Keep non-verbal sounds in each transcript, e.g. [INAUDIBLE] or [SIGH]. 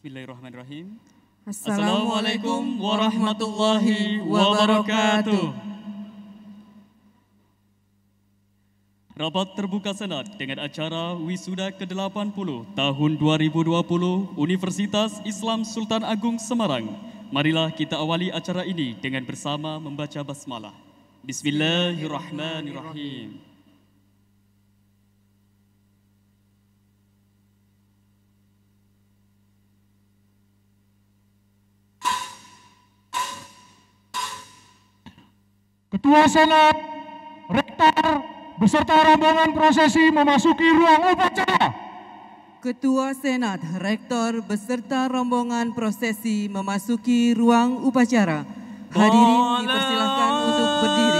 Bismillahirrahmanirrahim. Assalamualaikum warahmatullahi wabarakatuh. Rapat terbuka Senat dengan acara Wisuda ke-80 tahun 2020 Universitas Islam Sultan Agung Semarang. Marilah kita awali acara ini dengan bersama membaca basmalah. Bismillahirrahmanirrahim. Bismillahirrahmanirrahim. Ketua Senat, Rektor, beserta rombongan prosesi memasuki ruang upacara. Ketua Senat, Rektor, beserta rombongan prosesi memasuki ruang upacara. Hadirin dipersilahkan untuk berdiri.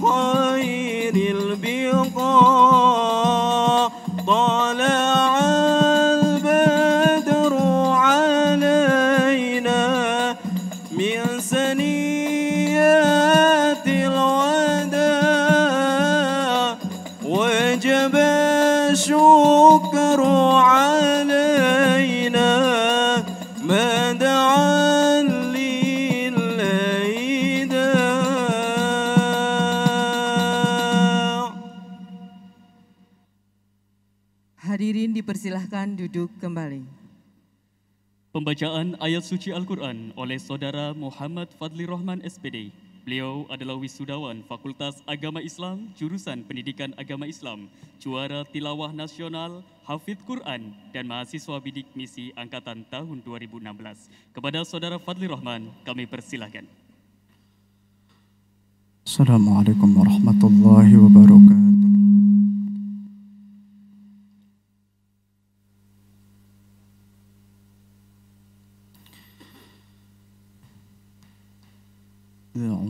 home. Dipersilahkan duduk kembali. Pembacaan ayat suci Al-Quran oleh Saudara Muhammad Fadli Rahman SPD. Beliau adalah wisudawan Fakultas Agama Islam, jurusan Pendidikan Agama Islam, juara tilawah nasional, hafidh Quran, dan mahasiswa bidik misi angkatan tahun 2016. Kepada Saudara Fadli Rahman, kami persilahkan. Assalamualaikum warahmatullahi wabarakatuh.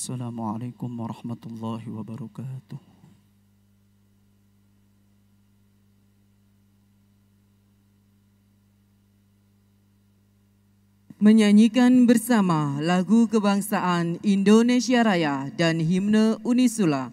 Assalamualaikum warahmatullahi wabarakatuh. Menyanyikan bersama lagu kebangsaan Indonesia Raya dan himne Unisula.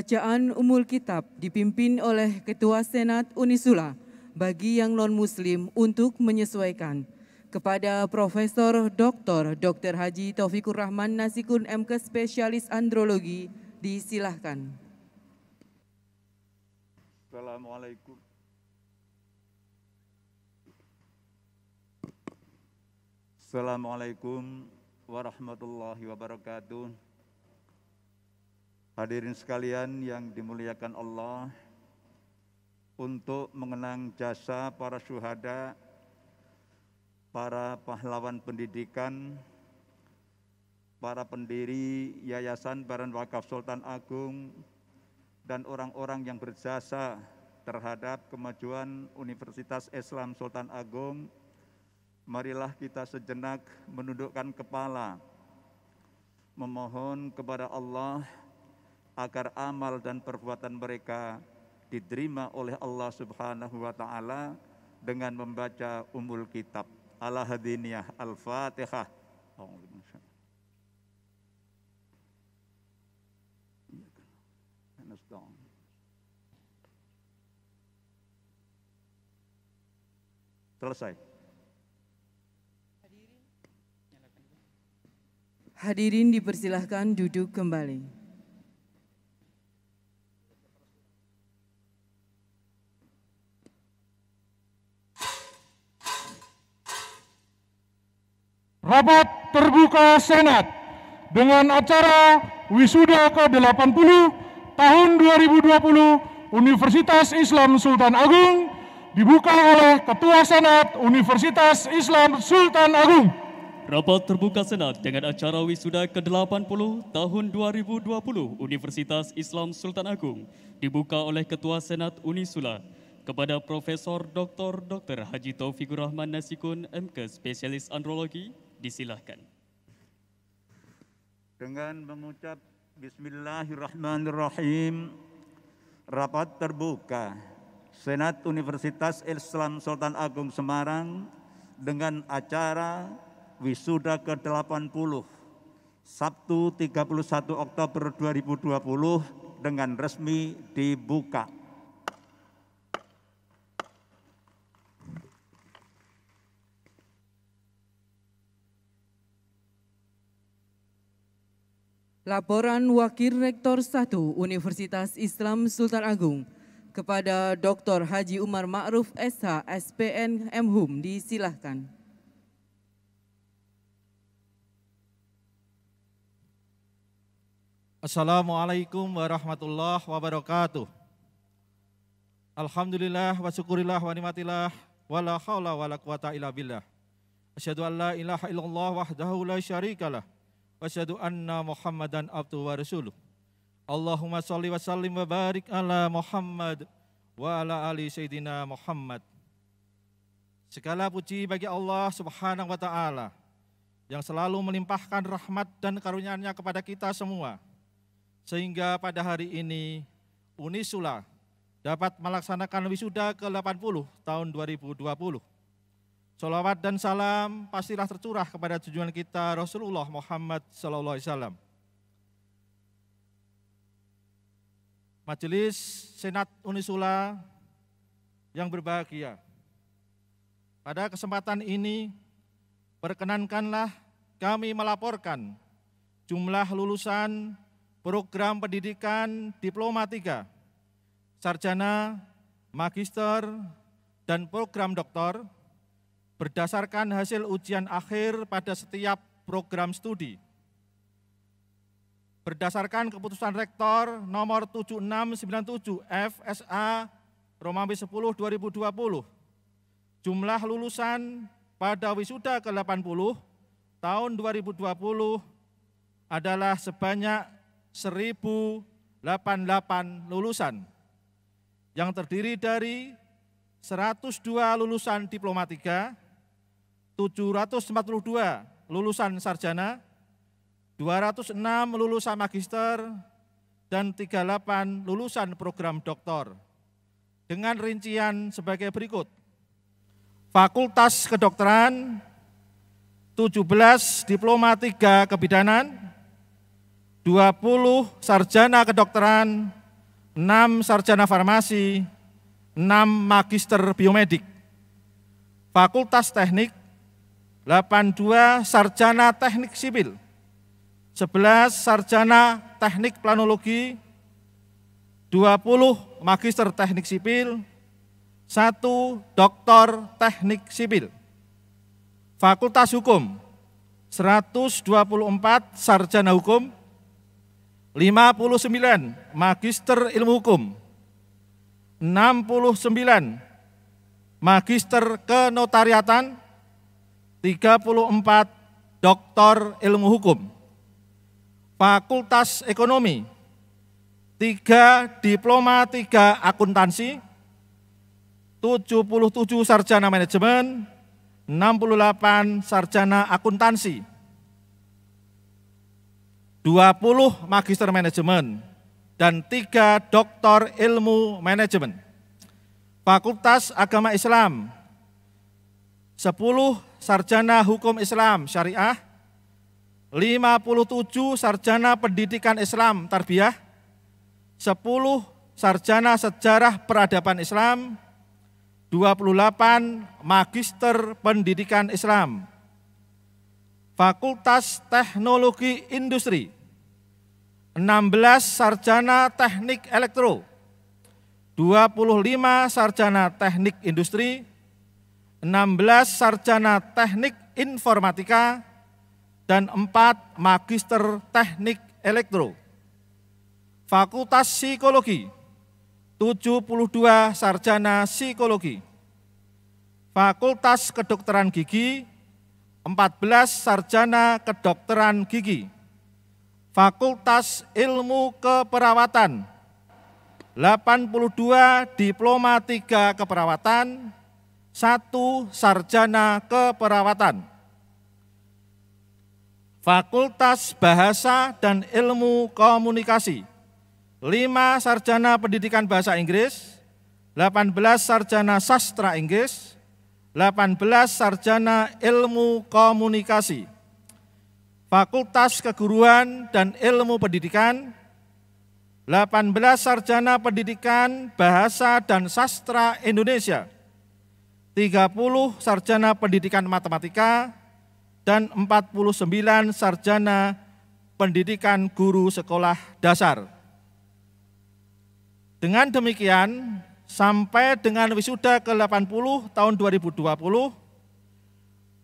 Bacaan Umul Kitab dipimpin oleh Ketua Senat Unisula bagi yang non-muslim untuk menyesuaikan kepada Profesor Dr. Dr. Haji Taufikur Rahman Nasikun MK Spesialis Andrologi disilahkan. Assalamualaikum. Assalamualaikum warahmatullahi wabarakatuh. Hadirin sekalian yang dimuliakan Allah, untuk mengenang jasa para syuhada, para pahlawan pendidikan, para pendiri Yayasan Baran Wakaf Sultan Agung, dan orang-orang yang berjasa terhadap kemajuan Universitas Islam Sultan Agung, marilah kita sejenak menundukkan kepala, memohon kepada Allah, agar amal dan perbuatan mereka diterima oleh Allah Subhanahu wa taala dengan membaca umul kitab ala hadiniyah al-fatihah Selesai. Hadirin dipersilahkan duduk kembali. rapat terbuka Senat dengan acara Wisuda ke-80 tahun 2020 Universitas Islam Sultan Agung dibuka oleh Ketua Senat Universitas Islam Sultan Agung. Rapat terbuka Senat dengan acara wisuda ke-80 tahun 2020 Universitas Islam Sultan Agung dibuka oleh Ketua Senat Unisula kepada Profesor Dr. Dr. Haji Taufikur Rahman Nasikun, MK Spesialis Andrologi, Disilahkan. Dengan mengucap Bismillahirrahmanirrahim, rapat terbuka Senat Universitas Islam Sultan Agung Semarang dengan acara wisuda ke-80 Sabtu 31 Oktober 2020 dengan resmi dibuka. Laporan Wakil Rektor 1 Universitas Islam Sultan Agung kepada Dr. Haji Umar Ma'ruf SH SPN MHUM disilahkan. Assalamualaikum warahmatullahi wabarakatuh. Alhamdulillah wa syukurillah wa nimatillah wa la hawla wa la quwata illa billah. Asyadu an la ilaha illallah wahdahu la syarikalah. Wasyadu anna Muhammadan abdu wa rasuluh. Allahumma salli wa sallim wa barik ala Muhammad wa ala ali Sayyidina Muhammad. Segala puji bagi Allah subhanahu wa ta'ala yang selalu melimpahkan rahmat dan karunia-Nya kepada kita semua. Sehingga pada hari ini Unisula dapat melaksanakan wisuda ke-80 tahun 2020 Salawat dan salam pastilah tercurah kepada tujuan kita Rasulullah Muhammad Sallallahu Alaihi Wasallam. Majelis Senat Unisula yang berbahagia. Pada kesempatan ini, perkenankanlah kami melaporkan jumlah lulusan program pendidikan Diploma 3, Sarjana, Magister, dan program Doktor berdasarkan hasil ujian akhir pada setiap program studi. Berdasarkan keputusan Rektor nomor 7697 FSA Romawi 10 2020, jumlah lulusan pada wisuda ke-80 tahun 2020 adalah sebanyak 1088 lulusan yang terdiri dari 102 lulusan diplomatika. 742 lulusan sarjana, 206 lulusan magister, dan 38 lulusan program doktor. Dengan rincian sebagai berikut. Fakultas Kedokteran, 17 Diploma 3 Kebidanan, 20 Sarjana Kedokteran, 6 Sarjana Farmasi, 6 Magister Biomedik. Fakultas Teknik, 82 sarjana teknik sipil, 11 sarjana teknik planologi, 20 magister teknik sipil, 1 doktor teknik sipil. Fakultas Hukum 124 sarjana hukum, 59 magister ilmu hukum, 69 magister kenotariatan, 34 doktor ilmu hukum, fakultas ekonomi, 3 diploma, 3 akuntansi, 77 sarjana manajemen, 68 sarjana akuntansi, 20 magister manajemen, dan 3 doktor ilmu manajemen. Fakultas Agama Islam, 10 sarjana hukum Islam syariah, 57 sarjana pendidikan Islam tarbiyah, 10 sarjana sejarah peradaban Islam, 28 magister pendidikan Islam, Fakultas Teknologi Industri, 16 sarjana teknik elektro, 25 sarjana teknik industri, 16 sarjana teknik informatika dan 4 magister teknik elektro. Fakultas Psikologi 72 sarjana psikologi. Fakultas Kedokteran Gigi 14 sarjana kedokteran gigi. Fakultas Ilmu Keperawatan 82 diploma 3 keperawatan satu sarjana keperawatan. Fakultas Bahasa dan Ilmu Komunikasi, lima sarjana pendidikan bahasa Inggris, 18 sarjana sastra Inggris, 18 sarjana ilmu komunikasi, Fakultas Keguruan dan Ilmu Pendidikan, 18 sarjana pendidikan bahasa dan sastra Indonesia, 30 sarjana pendidikan matematika, dan 49 sarjana pendidikan guru sekolah dasar. Dengan demikian, sampai dengan wisuda ke-80 tahun 2020,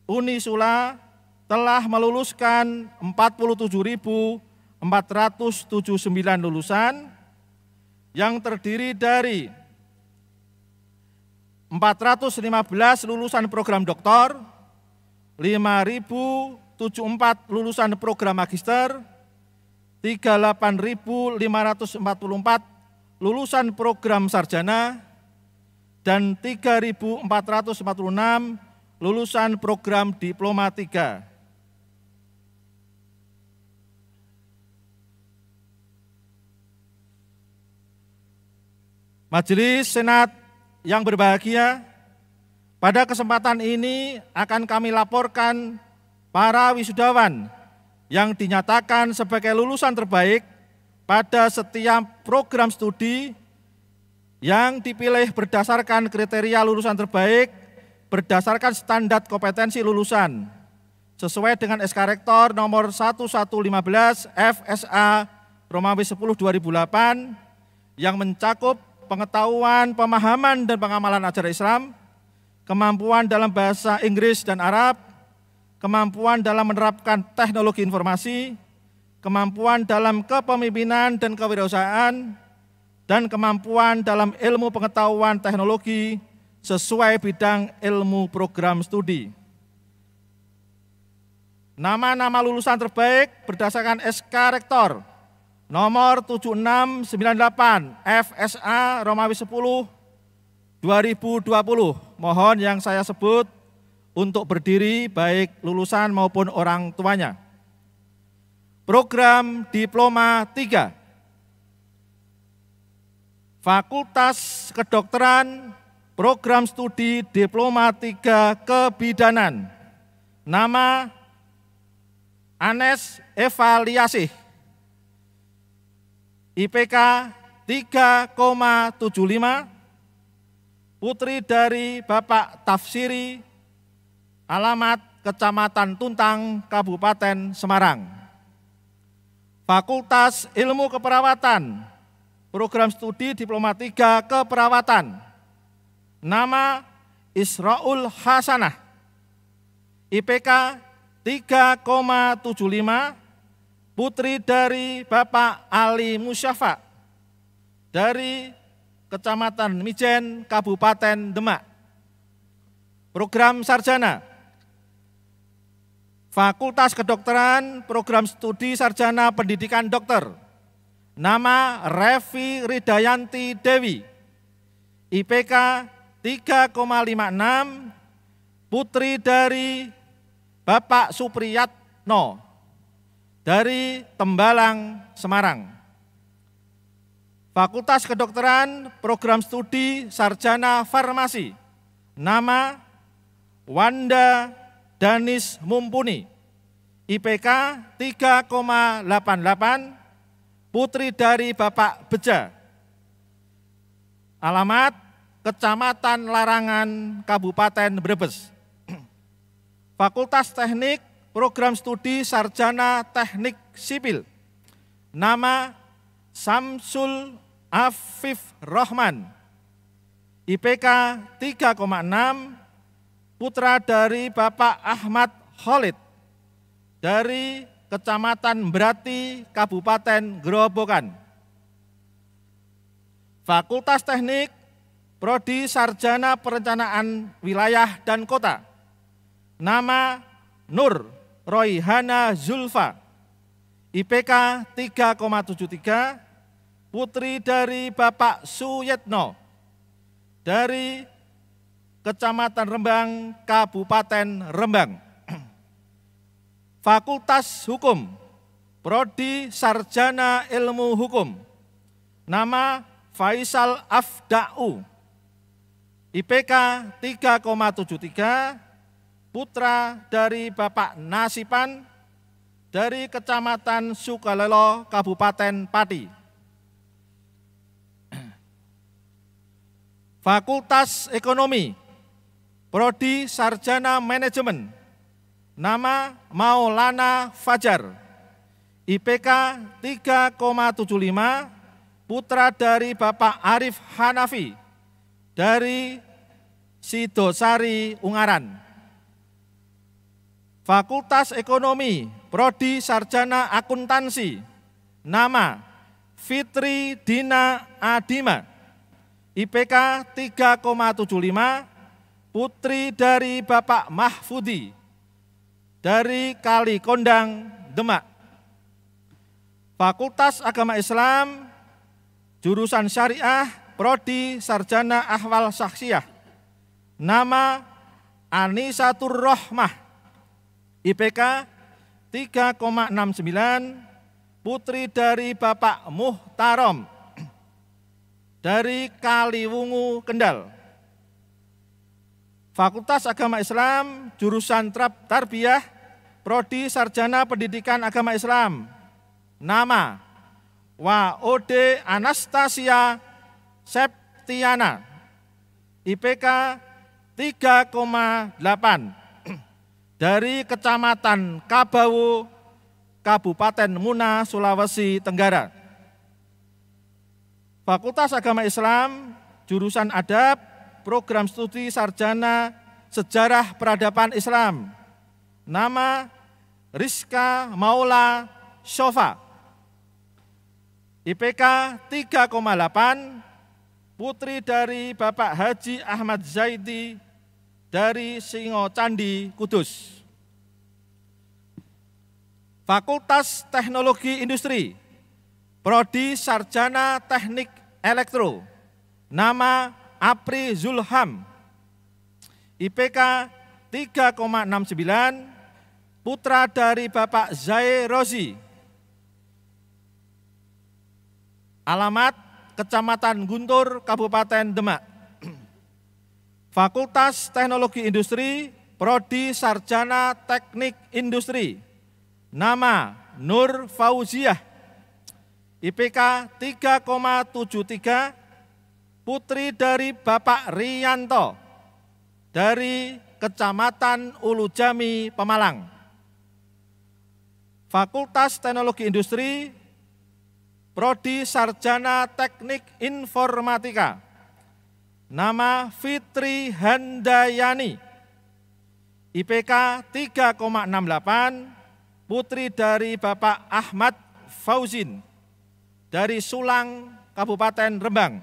Unisula telah meluluskan 47.479 lulusan yang terdiri dari 415 lulusan program doktor, 5.074 lulusan program magister, 38.544 lulusan program sarjana, dan 3.446 lulusan program diploma tiga. Majelis Senat yang berbahagia, pada kesempatan ini akan kami laporkan para wisudawan yang dinyatakan sebagai lulusan terbaik pada setiap program studi yang dipilih berdasarkan kriteria lulusan terbaik berdasarkan standar kompetensi lulusan sesuai dengan SK Rektor nomor 1115 FSA Romawi 10 2008 yang mencakup pengetahuan, pemahaman dan pengamalan ajaran Islam, kemampuan dalam bahasa Inggris dan Arab, kemampuan dalam menerapkan teknologi informasi, kemampuan dalam kepemimpinan dan kewirausahaan, dan kemampuan dalam ilmu pengetahuan teknologi sesuai bidang ilmu program studi. Nama-nama lulusan terbaik berdasarkan SK Rektor nomor 7698 FSA Romawi 10 2020. Mohon yang saya sebut untuk berdiri baik lulusan maupun orang tuanya. Program Diploma 3 Fakultas Kedokteran Program Studi Diploma 3 Kebidanan Nama Anes Evaliasih IPK 3,75, putri dari Bapak Tafsiri, alamat Kecamatan Tuntang, Kabupaten Semarang. Fakultas Ilmu Keperawatan, program studi Diploma 3 Keperawatan. Nama Israul Hasanah. IPK 3,75, putri dari Bapak Ali Musyafa dari Kecamatan Mijen, Kabupaten Demak. Program sarjana Fakultas Kedokteran, Program Studi Sarjana Pendidikan Dokter. Nama Revi Ridayanti Dewi. IPK 3,56 putri dari Bapak Supriyatno dari Tembalang, Semarang. Fakultas Kedokteran, Program Studi Sarjana Farmasi. Nama Wanda Danis Mumpuni. IPK 3,88, putri dari Bapak Beja. Alamat Kecamatan Larangan, Kabupaten Brebes. [CLEARS THROAT] Fakultas Teknik program studi sarjana teknik sipil. Nama Samsul Afif Rohman. IPK 3,6 putra dari Bapak Ahmad Holid, dari Kecamatan Berati, Kabupaten Grobogan, Fakultas Teknik Prodi Sarjana Perencanaan Wilayah dan Kota. Nama Nur Royhana Zulfa, IPK 3,73, putri dari Bapak Suyetno, dari Kecamatan Rembang, Kabupaten Rembang. [CLEARS THROAT] Fakultas Hukum, Prodi Sarjana Ilmu Hukum, nama Faisal Afda'u, IPK 3,73, putra dari Bapak Nasipan dari Kecamatan Sukalelo, Kabupaten Pati. [CLEARS THROAT] Fakultas Ekonomi, Prodi Sarjana Manajemen, nama Maulana Fajar, IPK 3,75, putra dari Bapak Arif Hanafi, dari Sidosari Ungaran. Fakultas Ekonomi, Prodi Sarjana Akuntansi, nama Fitri Dina Adima, IPK 3,75, putri dari Bapak Mahfudi, dari Kali Kondang, Demak. Fakultas Agama Islam, jurusan Syariah, Prodi Sarjana Ahwal Saksiyah, nama Anisatur Rohmah, IPK 3,69 putri dari Bapak Muhtarom dari Kaliwungu Kendal. Fakultas Agama Islam, jurusan Trap Tarbiyah, Prodi Sarjana Pendidikan Agama Islam. Nama WOD Anastasia Septiana. IPK 3,8 dari Kecamatan Kabawu, Kabupaten Muna, Sulawesi Tenggara. Fakultas Agama Islam, jurusan Adab, program studi sarjana Sejarah Peradaban Islam. Nama Rizka Maula Shofa. IPK 3,8, putri dari Bapak Haji Ahmad Zaidi dari Singo Candi Kudus. Fakultas Teknologi Industri, Prodi Sarjana Teknik Elektro, nama Apri Zulham, IPK 3,69, putra dari Bapak Zai Rozi. Alamat Kecamatan Guntur, Kabupaten Demak. Fakultas Teknologi Industri, Prodi Sarjana Teknik Industri. Nama Nur Fauziah. IPK 3,73, putri dari Bapak Rianto dari Kecamatan Ulu Jami, Pemalang. Fakultas Teknologi Industri, Prodi Sarjana Teknik Informatika. Nama Fitri Handayani. IPK 3,68, putri dari Bapak Ahmad Fauzin dari Sulang, Kabupaten Rembang.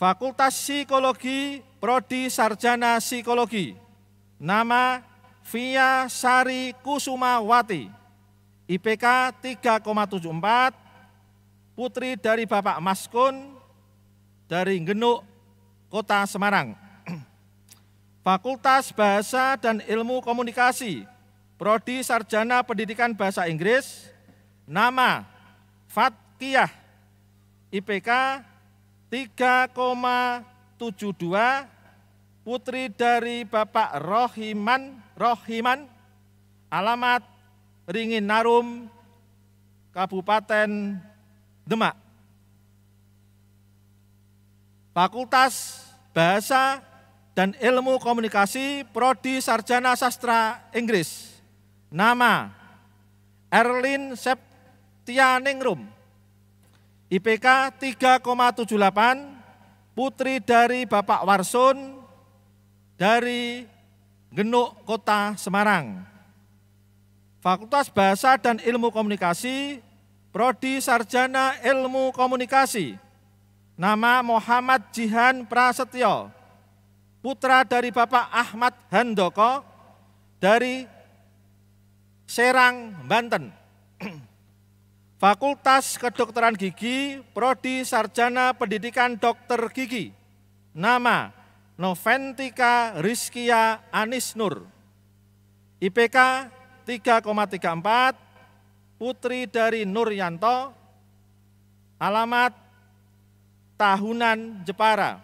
Fakultas Psikologi, Prodi Sarjana Psikologi. Nama Fia Sari Kusumawati. IPK 3,74, putri dari Bapak Maskun dari Genuk, Kota Semarang. [CLEARS THROAT] Fakultas Bahasa dan Ilmu Komunikasi, Prodi Sarjana Pendidikan Bahasa Inggris, nama Fatkiah, IPK 3,72, putri dari Bapak Rohiman, Rohiman, alamat Ringin Narum, Kabupaten Demak. Fakultas Bahasa dan Ilmu Komunikasi Prodi Sarjana Sastra Inggris. Nama Erlin Septianingrum. IPK 3,78, putri dari Bapak Warsun dari Genuk Kota Semarang. Fakultas Bahasa dan Ilmu Komunikasi, Prodi Sarjana Ilmu Komunikasi. Nama Muhammad Jihan Prasetyo, putra dari Bapak Ahmad Handoko dari Serang, Banten. [CLEARS THROAT] Fakultas Kedokteran Gigi, Prodi Sarjana Pendidikan Dokter Gigi. Nama Noventika Rizkia Anis Nur. IPK 3,34, putri dari Nur Yanto, alamat tahunan Jepara.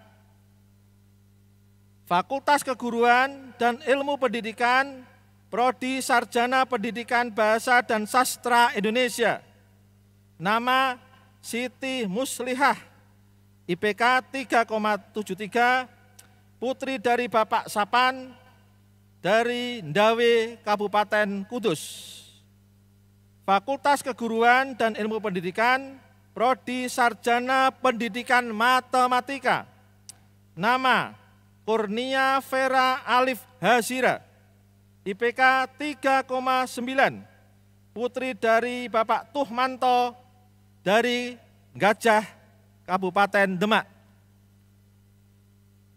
Fakultas Keguruan dan Ilmu Pendidikan, Prodi Sarjana Pendidikan Bahasa dan Sastra Indonesia. Nama Siti Muslihah, IPK 3,73, putri dari Bapak Sapan, dari Ndawe Kabupaten Kudus. Fakultas Keguruan dan Ilmu Pendidikan, Prodi Sarjana Pendidikan Matematika. Nama Kurnia Vera Alif Hazira. IPK 3,9. Putri dari Bapak Tuhmanto dari Gajah Kabupaten Demak.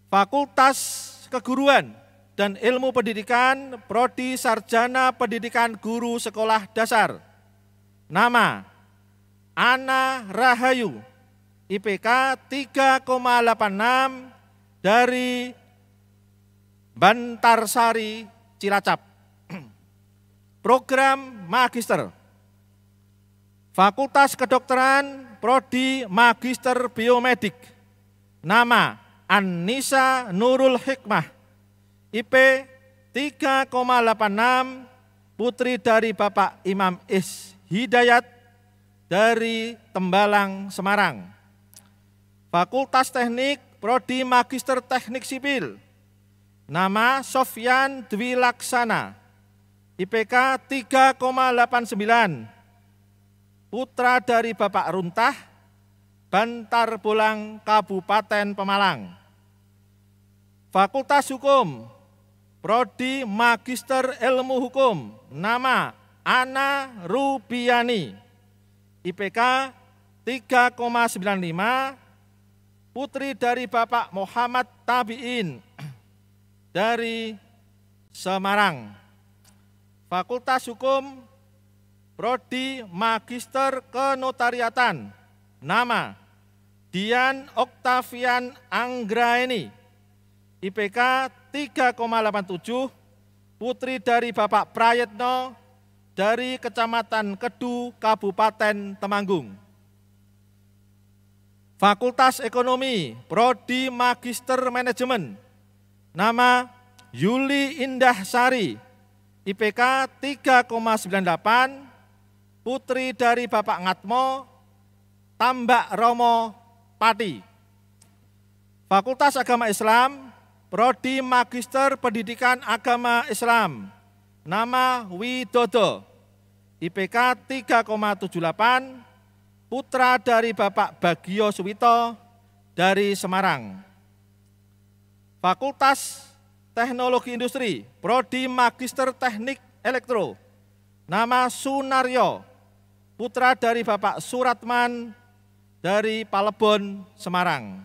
Fakultas Keguruan dan Ilmu Pendidikan Prodi Sarjana Pendidikan Guru Sekolah Dasar. Nama Ana Rahayu, IPK 3,86 dari Bantarsari Cilacap. [CLEARS THROAT] Program Magister. Fakultas Kedokteran Prodi Magister Biomedik. Nama Anissa Nurul Hikmah. IP 3,86 putri dari Bapak Imam Is Hidayat dari Tembalang, Semarang. Fakultas Teknik, Prodi Magister Teknik Sipil. Nama Sofyan Dwi Laksana. IPK 3,89. Putra dari Bapak Runtah, Bantar Pulang, Kabupaten Pemalang. Fakultas Hukum, Prodi Magister Ilmu Hukum, nama Ana Rubiani. IPK 3,95 putri dari Bapak Muhammad Tabiin dari Semarang. Fakultas Hukum Prodi Magister Kenotariatan. Nama Dian Oktavian Anggraeni. IPK 3,87 putri dari Bapak Prayetno dari Kecamatan Kedu, Kabupaten Temanggung. Fakultas Ekonomi, Prodi Magister Manajemen, nama Yuli Indah Sari, IPK 3,98, putri dari Bapak Ngatmo, Tambak Romo Pati. Fakultas Agama Islam, Prodi Magister Pendidikan Agama Islam, nama Widodo, IPK 3,78, putra dari Bapak Bagio Suwito dari Semarang. Fakultas Teknologi Industri, Prodi Magister Teknik Elektro, nama Sunaryo, putra dari Bapak Suratman dari Palebon, Semarang.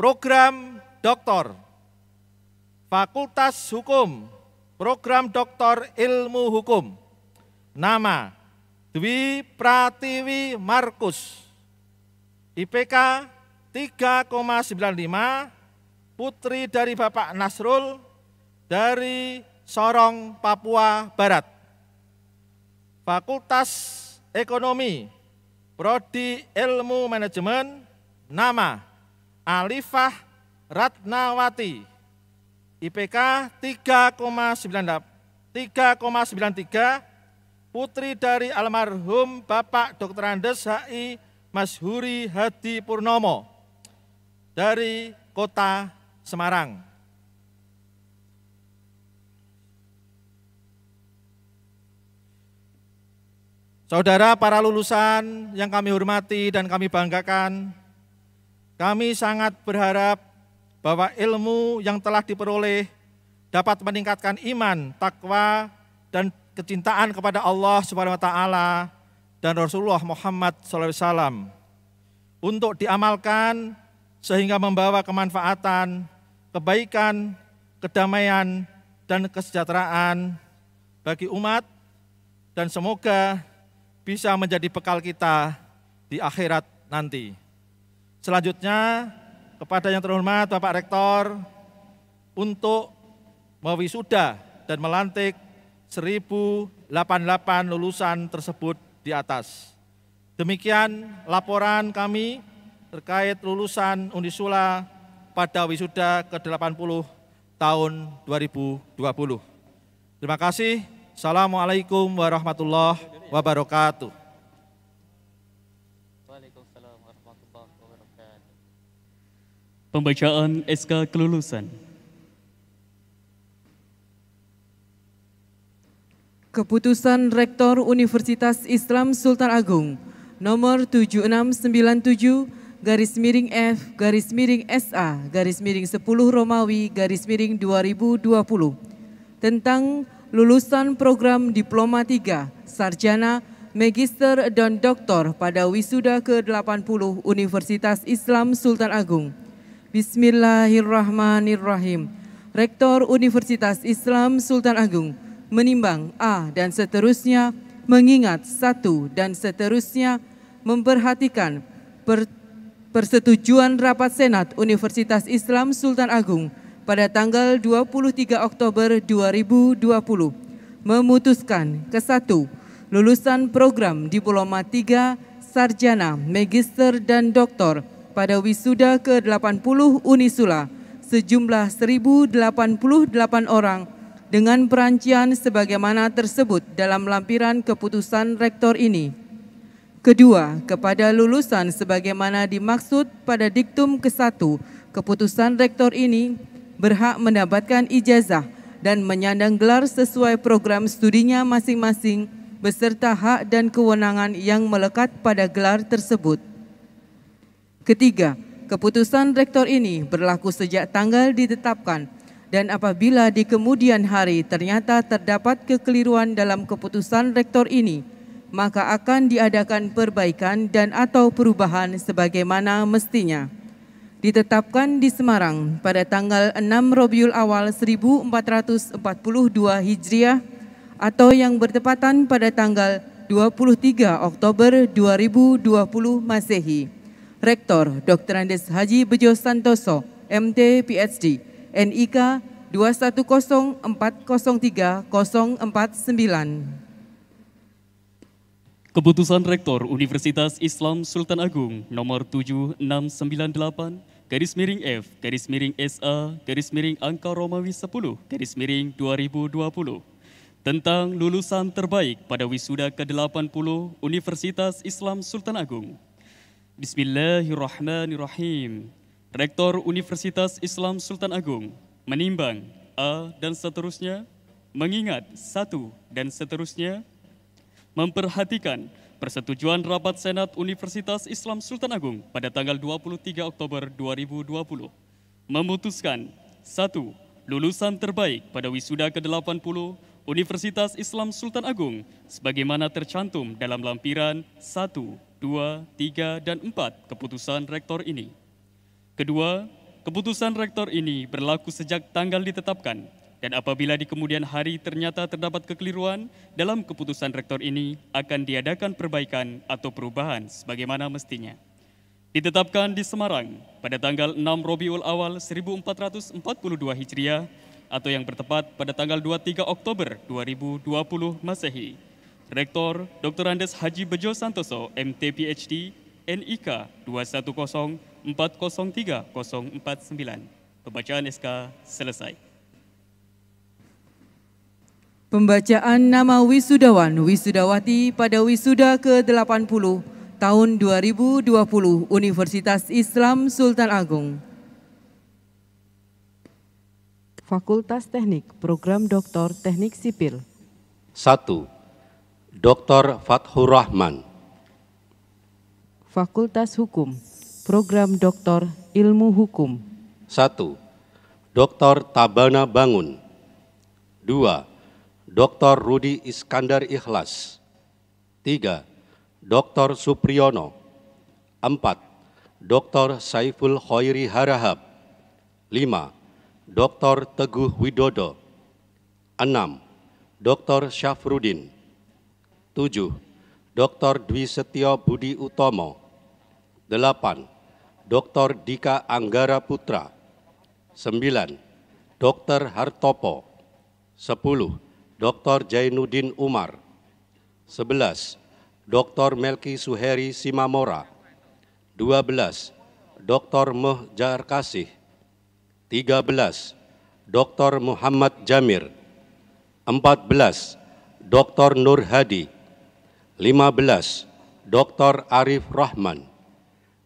Program Doktor, Fakultas Hukum, Program Doktor Ilmu Hukum, Nama Dwi Pratiwi Markus. IPK 3,95 putri dari Bapak Nasrul dari Sorong, Papua Barat. Fakultas Ekonomi, Prodi Ilmu Manajemen, nama Alifah Ratnawati, IPK 3,93 putri dari almarhum Bapak Dr. Andes HI Mas Huri Hadi Purnomo dari kota Semarang. Saudara para lulusan yang kami hormati dan kami banggakan, kami sangat berharap bahwa ilmu yang telah diperoleh dapat meningkatkan iman, takwa, dan kecintaan kepada Allah Subhanahu wa taala dan Rasulullah Muhammad SAW untuk diamalkan sehingga membawa kemanfaatan, kebaikan, kedamaian, dan kesejahteraan bagi umat dan semoga bisa menjadi bekal kita di akhirat nanti. Selanjutnya kepada yang terhormat Bapak Rektor untuk mewisuda dan melantik 1088 lulusan tersebut di atas. Demikian laporan kami terkait lulusan Unisula pada wisuda ke-80 tahun 2020. Terima kasih. Assalamualaikum warahmatullahi wabarakatuh. Pembacaan SK Kelulusan Keputusan Rektor Universitas Islam Sultan Agung nomor 7697 garis miring F garis miring SA garis miring 10 Romawi garis miring 2020 tentang lulusan program Diploma 3 Sarjana Magister dan Doktor pada wisuda ke-80 Universitas Islam Sultan Agung. Bismillahirrahmanirrahim. Rektor Universitas Islam Sultan Agung menimbang A dan seterusnya, mengingat satu dan seterusnya, memperhatikan per persetujuan rapat Senat Universitas Islam Sultan Agung pada tanggal 23 Oktober 2020 memutuskan ke satu lulusan program Diploma 3 Sarjana, Magister dan Doktor pada wisuda ke-80 Unisula sejumlah 1088 orang dengan perancian sebagaimana tersebut dalam lampiran keputusan rektor ini. Kedua, kepada lulusan sebagaimana dimaksud pada diktum ke-1 keputusan rektor ini berhak mendapatkan ijazah dan menyandang gelar sesuai program studinya masing-masing beserta hak dan kewenangan yang melekat pada gelar tersebut. Ketiga, keputusan rektor ini berlaku sejak tanggal ditetapkan dan apabila di kemudian hari ternyata terdapat kekeliruan dalam keputusan rektor ini, maka akan diadakan perbaikan dan atau perubahan sebagaimana mestinya. Ditetapkan di Semarang pada tanggal 6 Robiul Awal 1442 Hijriah atau yang bertepatan pada tanggal 23 Oktober 2020 Masehi. Rektor Dr. Andes Haji Bejo Santoso, MT PhD, NIK 210403049. Keputusan Rektor Universitas Islam Sultan Agung nomor 7698 garis miring F garis miring SA garis miring angka Romawi 10 garis miring 2020 tentang lulusan terbaik pada wisuda ke-80 Universitas Islam Sultan Agung. Bismillahirrahmanirrahim. Rektor Universitas Islam Sultan Agung menimbang A dan seterusnya, mengingat satu dan seterusnya, memperhatikan persetujuan rapat Senat Universitas Islam Sultan Agung pada tanggal 23 Oktober 2020 memutuskan satu lulusan terbaik pada wisuda ke-80 Universitas Islam Sultan Agung sebagaimana tercantum dalam lampiran 1, 2, 3, dan 4 keputusan rektor ini. Kedua, keputusan rektor ini berlaku sejak tanggal ditetapkan dan apabila di kemudian hari ternyata terdapat kekeliruan, dalam keputusan rektor ini akan diadakan perbaikan atau perubahan sebagaimana mestinya. Ditetapkan di Semarang pada tanggal 6 Robiul Awal 1442 Hijriah atau yang bertepat pada tanggal 23 Oktober 2020 Masehi. Rektor Dr. Andes Haji Bejo Santoso, MT PhD, NIK 210 403049. Pembacaan SK selesai. Pembacaan nama wisudawan wisudawati pada wisuda ke-80 tahun 2020 Universitas Islam Sultan Agung. Fakultas Teknik Program Doktor Teknik Sipil. 1. Doktor Fathur Rahman. Fakultas Hukum Program Doktor Ilmu Hukum. 1. Dr. Tabana Bangun. 2. Dr. Rudi Iskandar Ikhlas. 3. Dr. Supriyono. 4. Dr. Saiful Khairi Harahap. 5. Dr. Teguh Widodo. 6. Dr. Syafrudin. 7. Dr. Dwi Setio Budi Utomo. 8. Dr. Dika Anggara Putra 9. Dr. Hartopo 10. Dr. Jainuddin Umar 11. Dr. Melki Suheri Simamora 12. Dr. Mohjar Jarkasih 13. Dr. Muhammad Jamir 14. Dr. Nur Hadi 15. Dr. Arif Rahman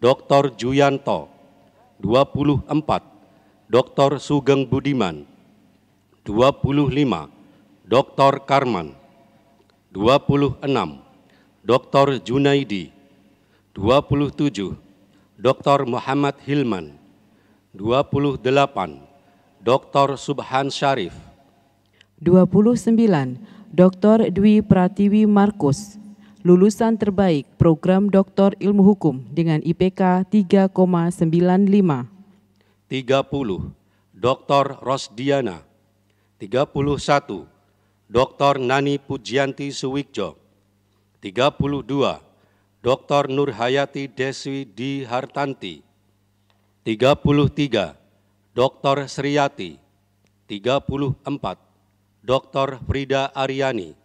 Dr. Juyanto 24 Dr. Sugeng Budiman 25 Dr. Karman 26 Dr. Junaidi 27 Dr. Muhammad Hilman 28 Dr. Subhan Syarif 29 Dr. Dwi Pratiwi Markus lulusan terbaik program Doktor Ilmu Hukum dengan IPK 3,95. 30. Dr. Rosdiana. 31. Dr. Nani Pujianti Suwikjo. 32. Dr. Nurhayati Deswi Di Hartanti. 33. Dr. Sriyati. 34. Dr. Frida Ariani.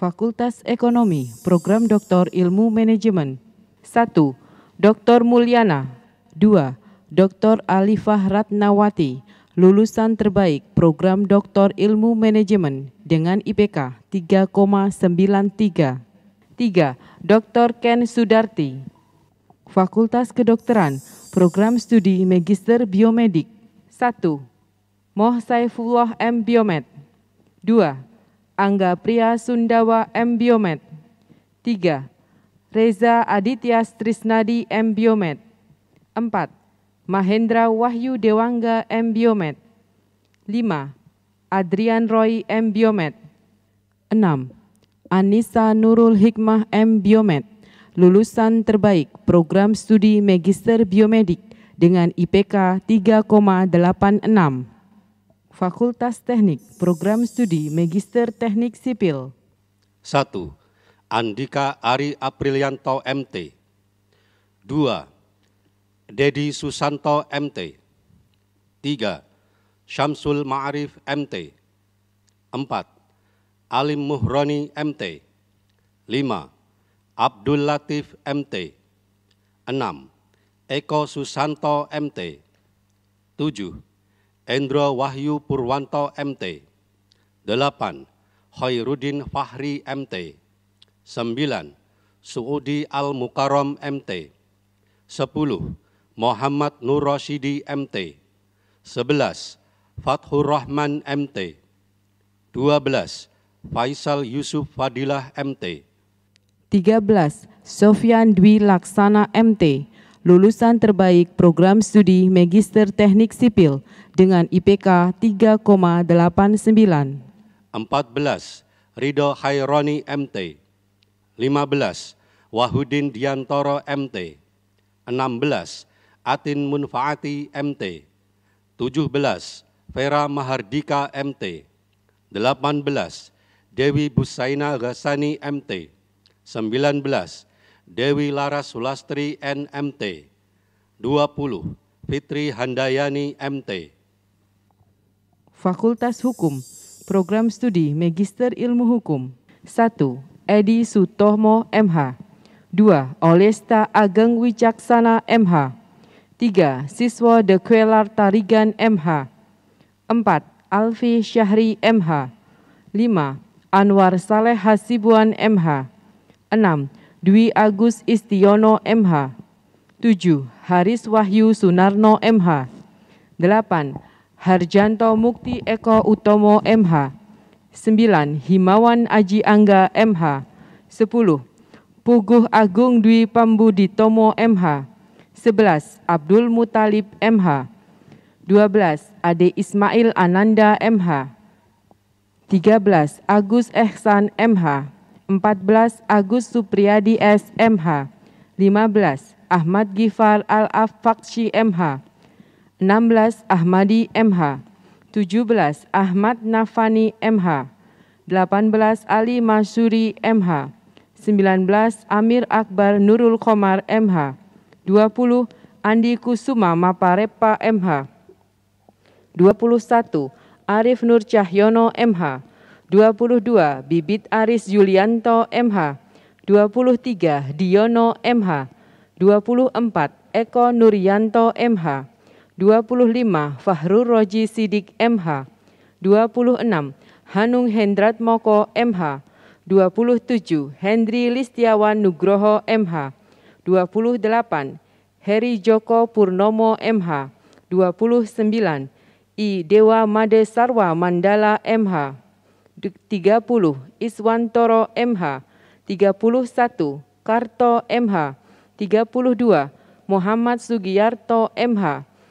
Fakultas Ekonomi, Program Doktor Ilmu Manajemen. 1. Dr. Mulyana. 2. Dr. Alifah Ratnawati, lulusan terbaik Program Doktor Ilmu Manajemen dengan IPK 3,93. 3. Dr. Ken Sudarti, Fakultas Kedokteran, Program Studi Magister Biomedik. 1. Moh Saifullah M. Biomed. 2. Angga Priya Sundawa M. Biomed. 3. Reza Aditya Strisnadi M. Biomed. 4. Mahendra Wahyu Dewangga M. Biomed. 5. Adrian Roy M. Biomed. 6. Anissa Nurul Hikmah M. Biomed, lulusan terbaik program studi Magister Biomedik dengan IPK 3,86. Fakultas Teknik Program Studi Magister Teknik Sipil. 1. Andika Ari Aprilianto MT 2. Dedi Susanto MT 3. Syamsul Ma'arif MT 4. Alim Muhroni MT 5. Abdul Latif MT 6. Eko Susanto MT 7. Endro Wahyu Purwanto MT 8. Khairuddin Fahri MT 9. Suudi al Mukarom MT 10. Muhammad Nur Rashidi MT 11. Fathur Rahman MT 12. Faisal Yusuf Fadilah MT 13. Sofyan Dwi Laksana MT lulusan terbaik program studi Magister Teknik Sipil dengan IPK 3,89. 14. Rido Haironi MT. 15. Wahudin Diantoro MT. 16. Atin Munfaati MT. 17. Vera Mahardika MT. 18. Dewi Busaina Ghasani MT. 19. Dewi Laras Sulastri NMT. 20. Fitri Handayani MT. Fakultas Hukum, Program Studi Magister Ilmu Hukum. 1. Edi Sutomo MH. 2. Olesta Ageng Wicaksana MH. 3. Siswa Dekuelar Tarigan MH. 4. Alfi Syahri MH. 5. Anwar Saleh Hasibuan MH. 6. Dwi Agus Istiono MH. 7. Haris Wahyu Sunarno MH. 8. Harjanto Mukti Eko Utomo MH 9. Himawan Aji Angga MH 10. Puguh Agung Dwi Pambudi Tomo MH 11. Abdul Mutalib MH 12. Ade Ismail Ananda MH 13. Agus Ehsan MH 14. Agus Supriyadi S MH 15. Ahmad Gifar Al-Afakshi MH 16 Ahmadi MH, 17 Ahmad Nafani MH, 18 Ali Masuri MH, 19 Amir Akbar Nurul Komar MH, 20 Andi Kusuma Maparepa MH, 21 Arif Nur Cahyono MH, 22 Bibit Aris Yulianto MH, 23 Diono MH, 24 Eko Nuryanto MH, 25 Fahrur Roji Sidik MH 26 Hanung Hendrat Moko MH 27 Hendri Listiawan Nugroho MH 28 Heri Joko Purnomo MH 29 I Dewa Made Sarwa Mandala MH 30 Iswantoro MH 31 Karto MH 32 Muhammad Sugiyarto MH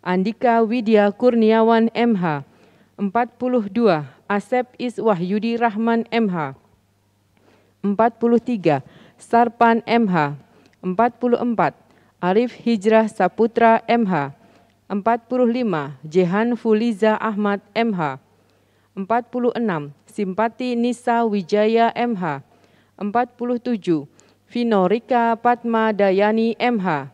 Andika Widya Kurniawan MH 42 Asep Is Wahyudi Rahman MH 43 Sarpan MH 44 Arif Hijrah Saputra MH 45 Jehan Fuliza Ahmad MH 46 Simpati Nisa Wijaya MH 47 Vinorika Padma Dayani MH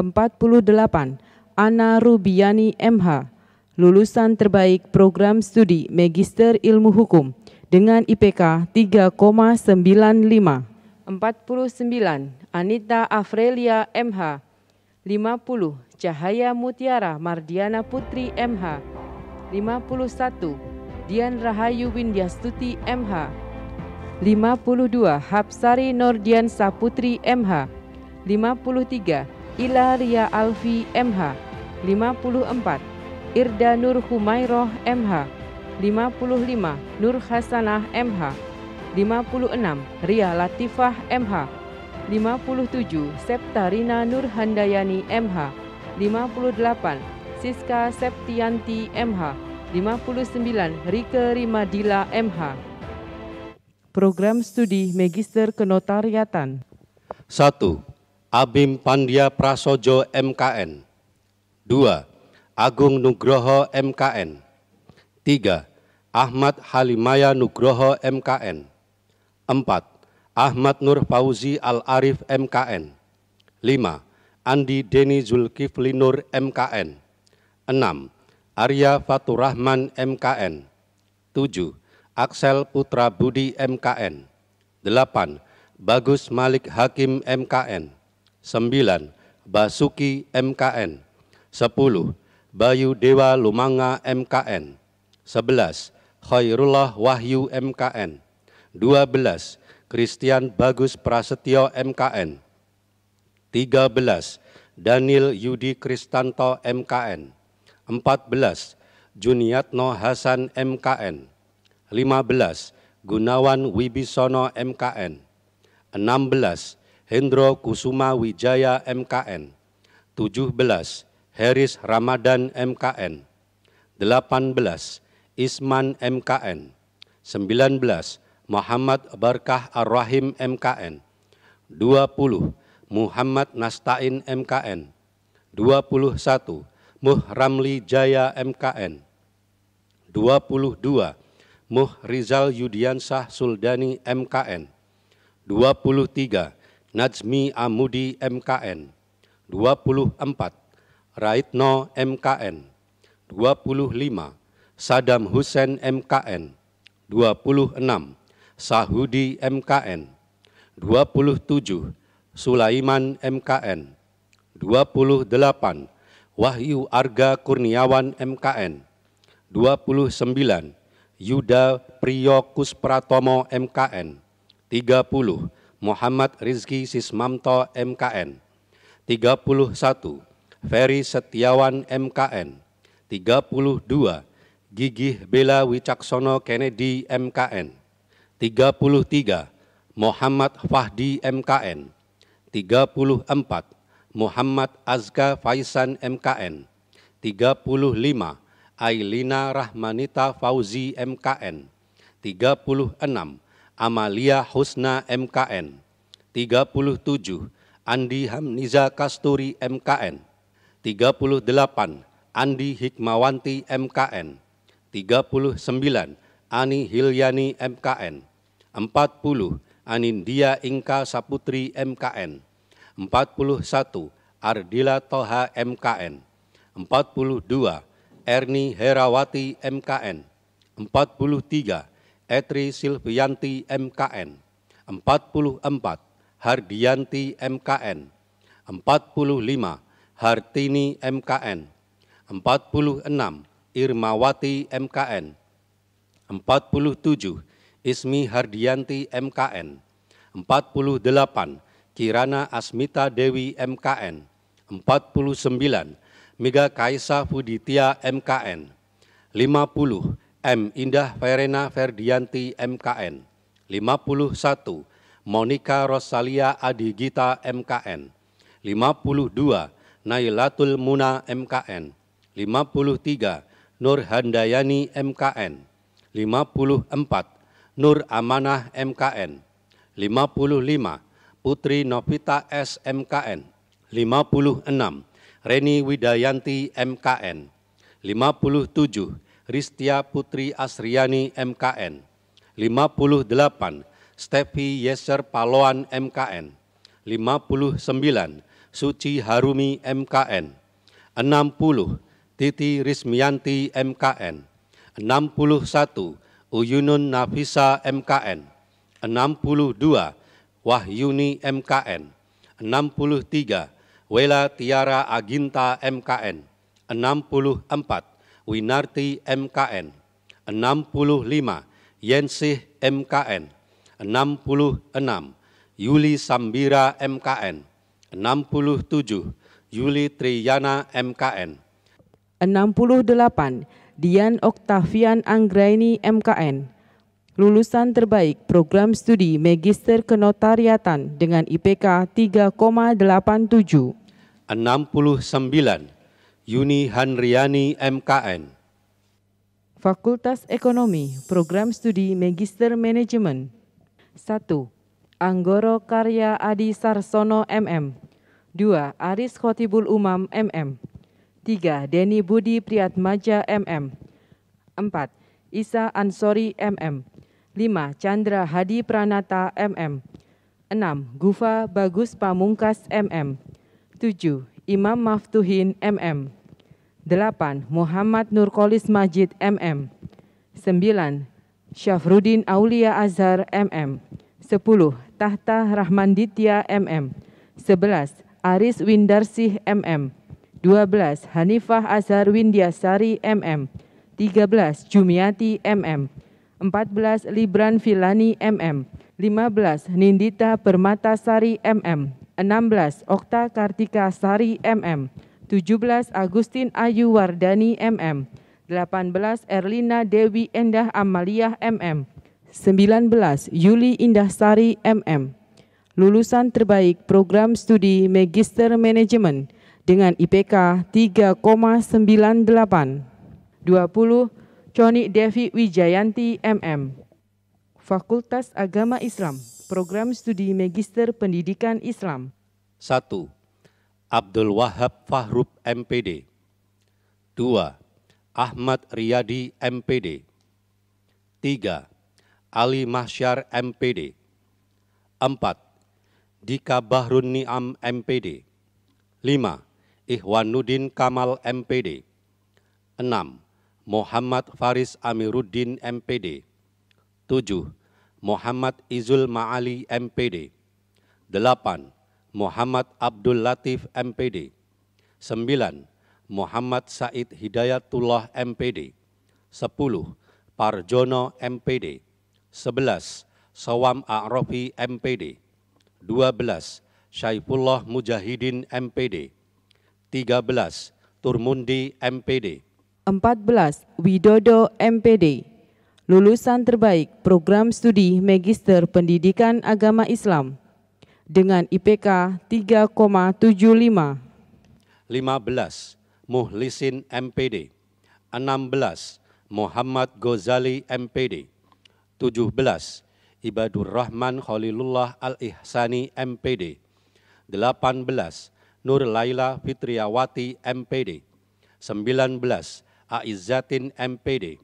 48 Ana Rubiani MH, lulusan terbaik program studi Magister Ilmu Hukum dengan IPK 3,95. 49 Anita Afrelia MH 50 Cahaya Mutiara Mardiana Putri MH 51 Dian Rahayu Windyastuti MH 52 Hapsari Nordian Saputri MH 53 Ilaria Alfi MH 54 Irda Nur Humairoh MH 55 Nur Hasanah MH 56 Ria Latifah MH 57 Septarina Nur Handayani MH 58 Siska Septianti MH 59 Rike Rimadila MH Program Studi Magister Kenotariatan 1. Abim Pandya Prasojo MKN 2. Agung Nugroho MKN 3. Ahmad Halimaya Nugroho MKN 4. Ahmad Nur Fauzi Al-Arif MKN 5. Andi Deni Zulkifli Nur MKN 6. Arya Faturahman MKN 7. Aksel Putra Budi MKN 8. Bagus Malik Hakim MKN 9. Basuki MKN 10. Bayu Dewa Lumanga MKN 11. Khairullah Wahyu MKN 12. Christian Bagus Prasetyo MKN 13. Daniel Yudi Kristanto MKN 14. Juniatno Hasan MKN 15. Gunawan Wibisono MKN 16. Hendro Kusuma Wijaya MKN 17 Heris Ramadan MKN 18 Isman MKN 19 Muhammad Barkah Ar-Rahim MKN 20 Muhammad Nastain MKN 21 Muhramli Jaya MKN 22 Muh Rizal Yudiansah Suldani MKN 23 Najmi Amudi MKN 24 Raitno MKN 25 Saddam Hussein MKN 26 Sahudi MKN 27 Sulaiman MKN 28 Wahyu Arga Kurniawan MKN 29 Yuda Priyokus Pratomo MKN 30 Muhammad Rizki Sismanto MKN 31 Ferry Setiawan MKN 32 Gigih Bela Wicaksono Kennedy MKN 33 Muhammad Fahdi MKN 34 Muhammad Azka Faisan MKN 35 Ailina Rahmanita Fauzi MKN 36 Amalia Husna MKN 37 Andi Hamniza Kasturi MKN 38 Andi Hikmawanti MKN 39 Ani Hilyani MKN 40 Anindia Ingka Saputri MKN 41 Ardila Toha MKN 42 Erni Herawati MKN 43 Etri Silvianti MKN 44 Hardianti MKN 45 Hartini MKN 46 Irmawati MKN 47 Ismi Hardianti MKN 48 Kirana Asmita Dewi MKN 49 Mega Kaisa Fuditia MKN 50 M. Indah Verena Ferdianti MKN 51 Monika Rosalia Adigita MKN 52 Nailatul Muna MKN 53 Nur Handayani MKN 54 Nur Amanah MKN 55 Putri Novita S MKN 56 Reni Widayanti MKN 57 Ristia Putri Asriani MKN, 58 Stefi Yeser Paloan MKN, 59 Suci Harumi MKN, 60 Titi Rismianti MKN, 61 Uyunun Nafisa MKN, 62 Wahyuni MKN, 63 Wela Tiara Aginta MKN, 64 Winarti MKN 65 Yensih MKN 66 Yuli Sambira MKN 67 Yuli Triyana MKN 68 Dian Oktavian Anggraini MKN lulusan terbaik program studi Magister Kenotariatan dengan IPK 3,87. 69. Yuni Hanriani MKN. Fakultas Ekonomi, Program Studi Magister Manajemen. 1. Anggoro Karya Adi Sarsono MM. 2. Aris Khotibul Umam MM. 3. Deni Budi Priatmaja MM. 4. Isa Ansori MM. 5. Chandra Hadi Pranata MM. 6. Gufa Bagus Pamungkas MM. 7. Imam Maftuhin MM 8. Muhammad Nurkolis Majid MM 9. Syafruddin Aulia Azhar MM 10. Tahta Rahmanditya MM 11. Aris Windarsih MM 12. Hanifah Azhar Windiasari MM 13. Jumiati MM 14. Libran Filani MM 15. Nindita Permatasari MM 16 Okta Kartika Sari MM, 17 Agustin Ayu Wardani MM, 18 Erlina Dewi Endah Amaliah MM, 19 Yuli Indah Sari MM. Lulusan terbaik program studi Magister Manajemen dengan IPK 3,98. 20 Coni Devi Wijayanti MM, Fakultas Agama Islam. Program Studi Magister Pendidikan Islam. 1. Abdul Wahab Fahrub MPD. 2. Ahmad Riyadi MPD. 3. Ali Mahsyar MPD. 4. Dika Bahrun Niam MPD. 5. Ihwanuddin Kamal MPD. 6. Muhammad Faris Amiruddin MPD. 7. Muhammad Izul Ma'ali MPD 8. Muhammad Abdul Latif MPD 9. Muhammad Said Hidayatullah MPD 10. Parjono MPD 11. Sawam Arofi MPD 12. Syaifullah Mujahidin MPD 13. Turmundi MPD 14. Widodo MPD lulusan terbaik program studi Magister Pendidikan Agama Islam dengan IPK 3,75. 15. Muhlisin MPD 16. Muhammad Ghazali MPD 17. Ibadur Rahman Khalilullah Al-Ihsani MPD 18. Nur Laila Fitriawati MPD 19. Aizatin MPD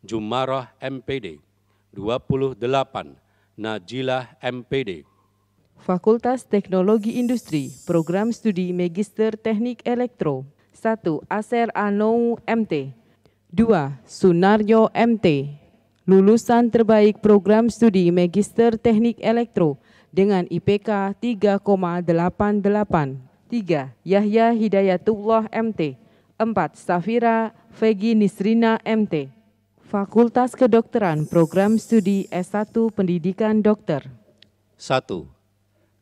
Jumarah MPD, 28 Najilah MPD. Fakultas Teknologi Industri, Program Studi Magister Teknik Elektro, 1. Aser Anou MT, 2. Sunaryo MT, lulusan terbaik Program Studi Magister Teknik Elektro dengan IPK 3,88. 3. Yahya Hidayatullah MT, 4. Safira Fegi Nisrina MT. Fakultas Kedokteran Program Studi S1 Pendidikan Dokter. 1.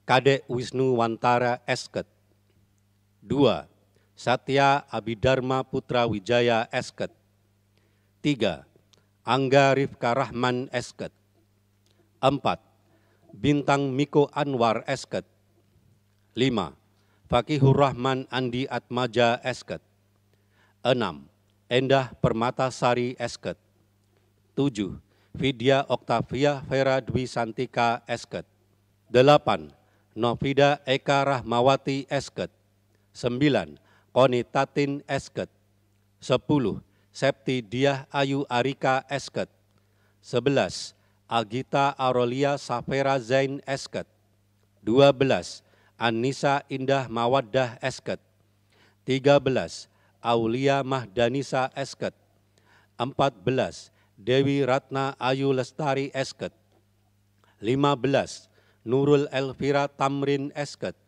Kadek Wisnu Wantara Esket. 2. Satya Abidharma Putra Wijaya Esket. 3. Angga Rifka Rahman Esket. 4. Bintang Miko Anwar Esket. 5. Fakihur Rahman Andi Atmaja Esket. 6. Endah Permatasari Esket. 7. Vidya Oktavia Vera Dwi Santika Esket. 8. Novida Eka Rahmawati Esket. 9. Koni Tatin Esket. 10. Septi Diah Ayu Arika Esket. 11. Agita Arolia Safera Zain Esket. 12. Anissa Indah Mawaddah Esket. 13. Aulia Mahdanisa Esket. 14. Dewi Ratna Ayu Lestari Esket. 15. Nurul Elvira Tamrin Esket.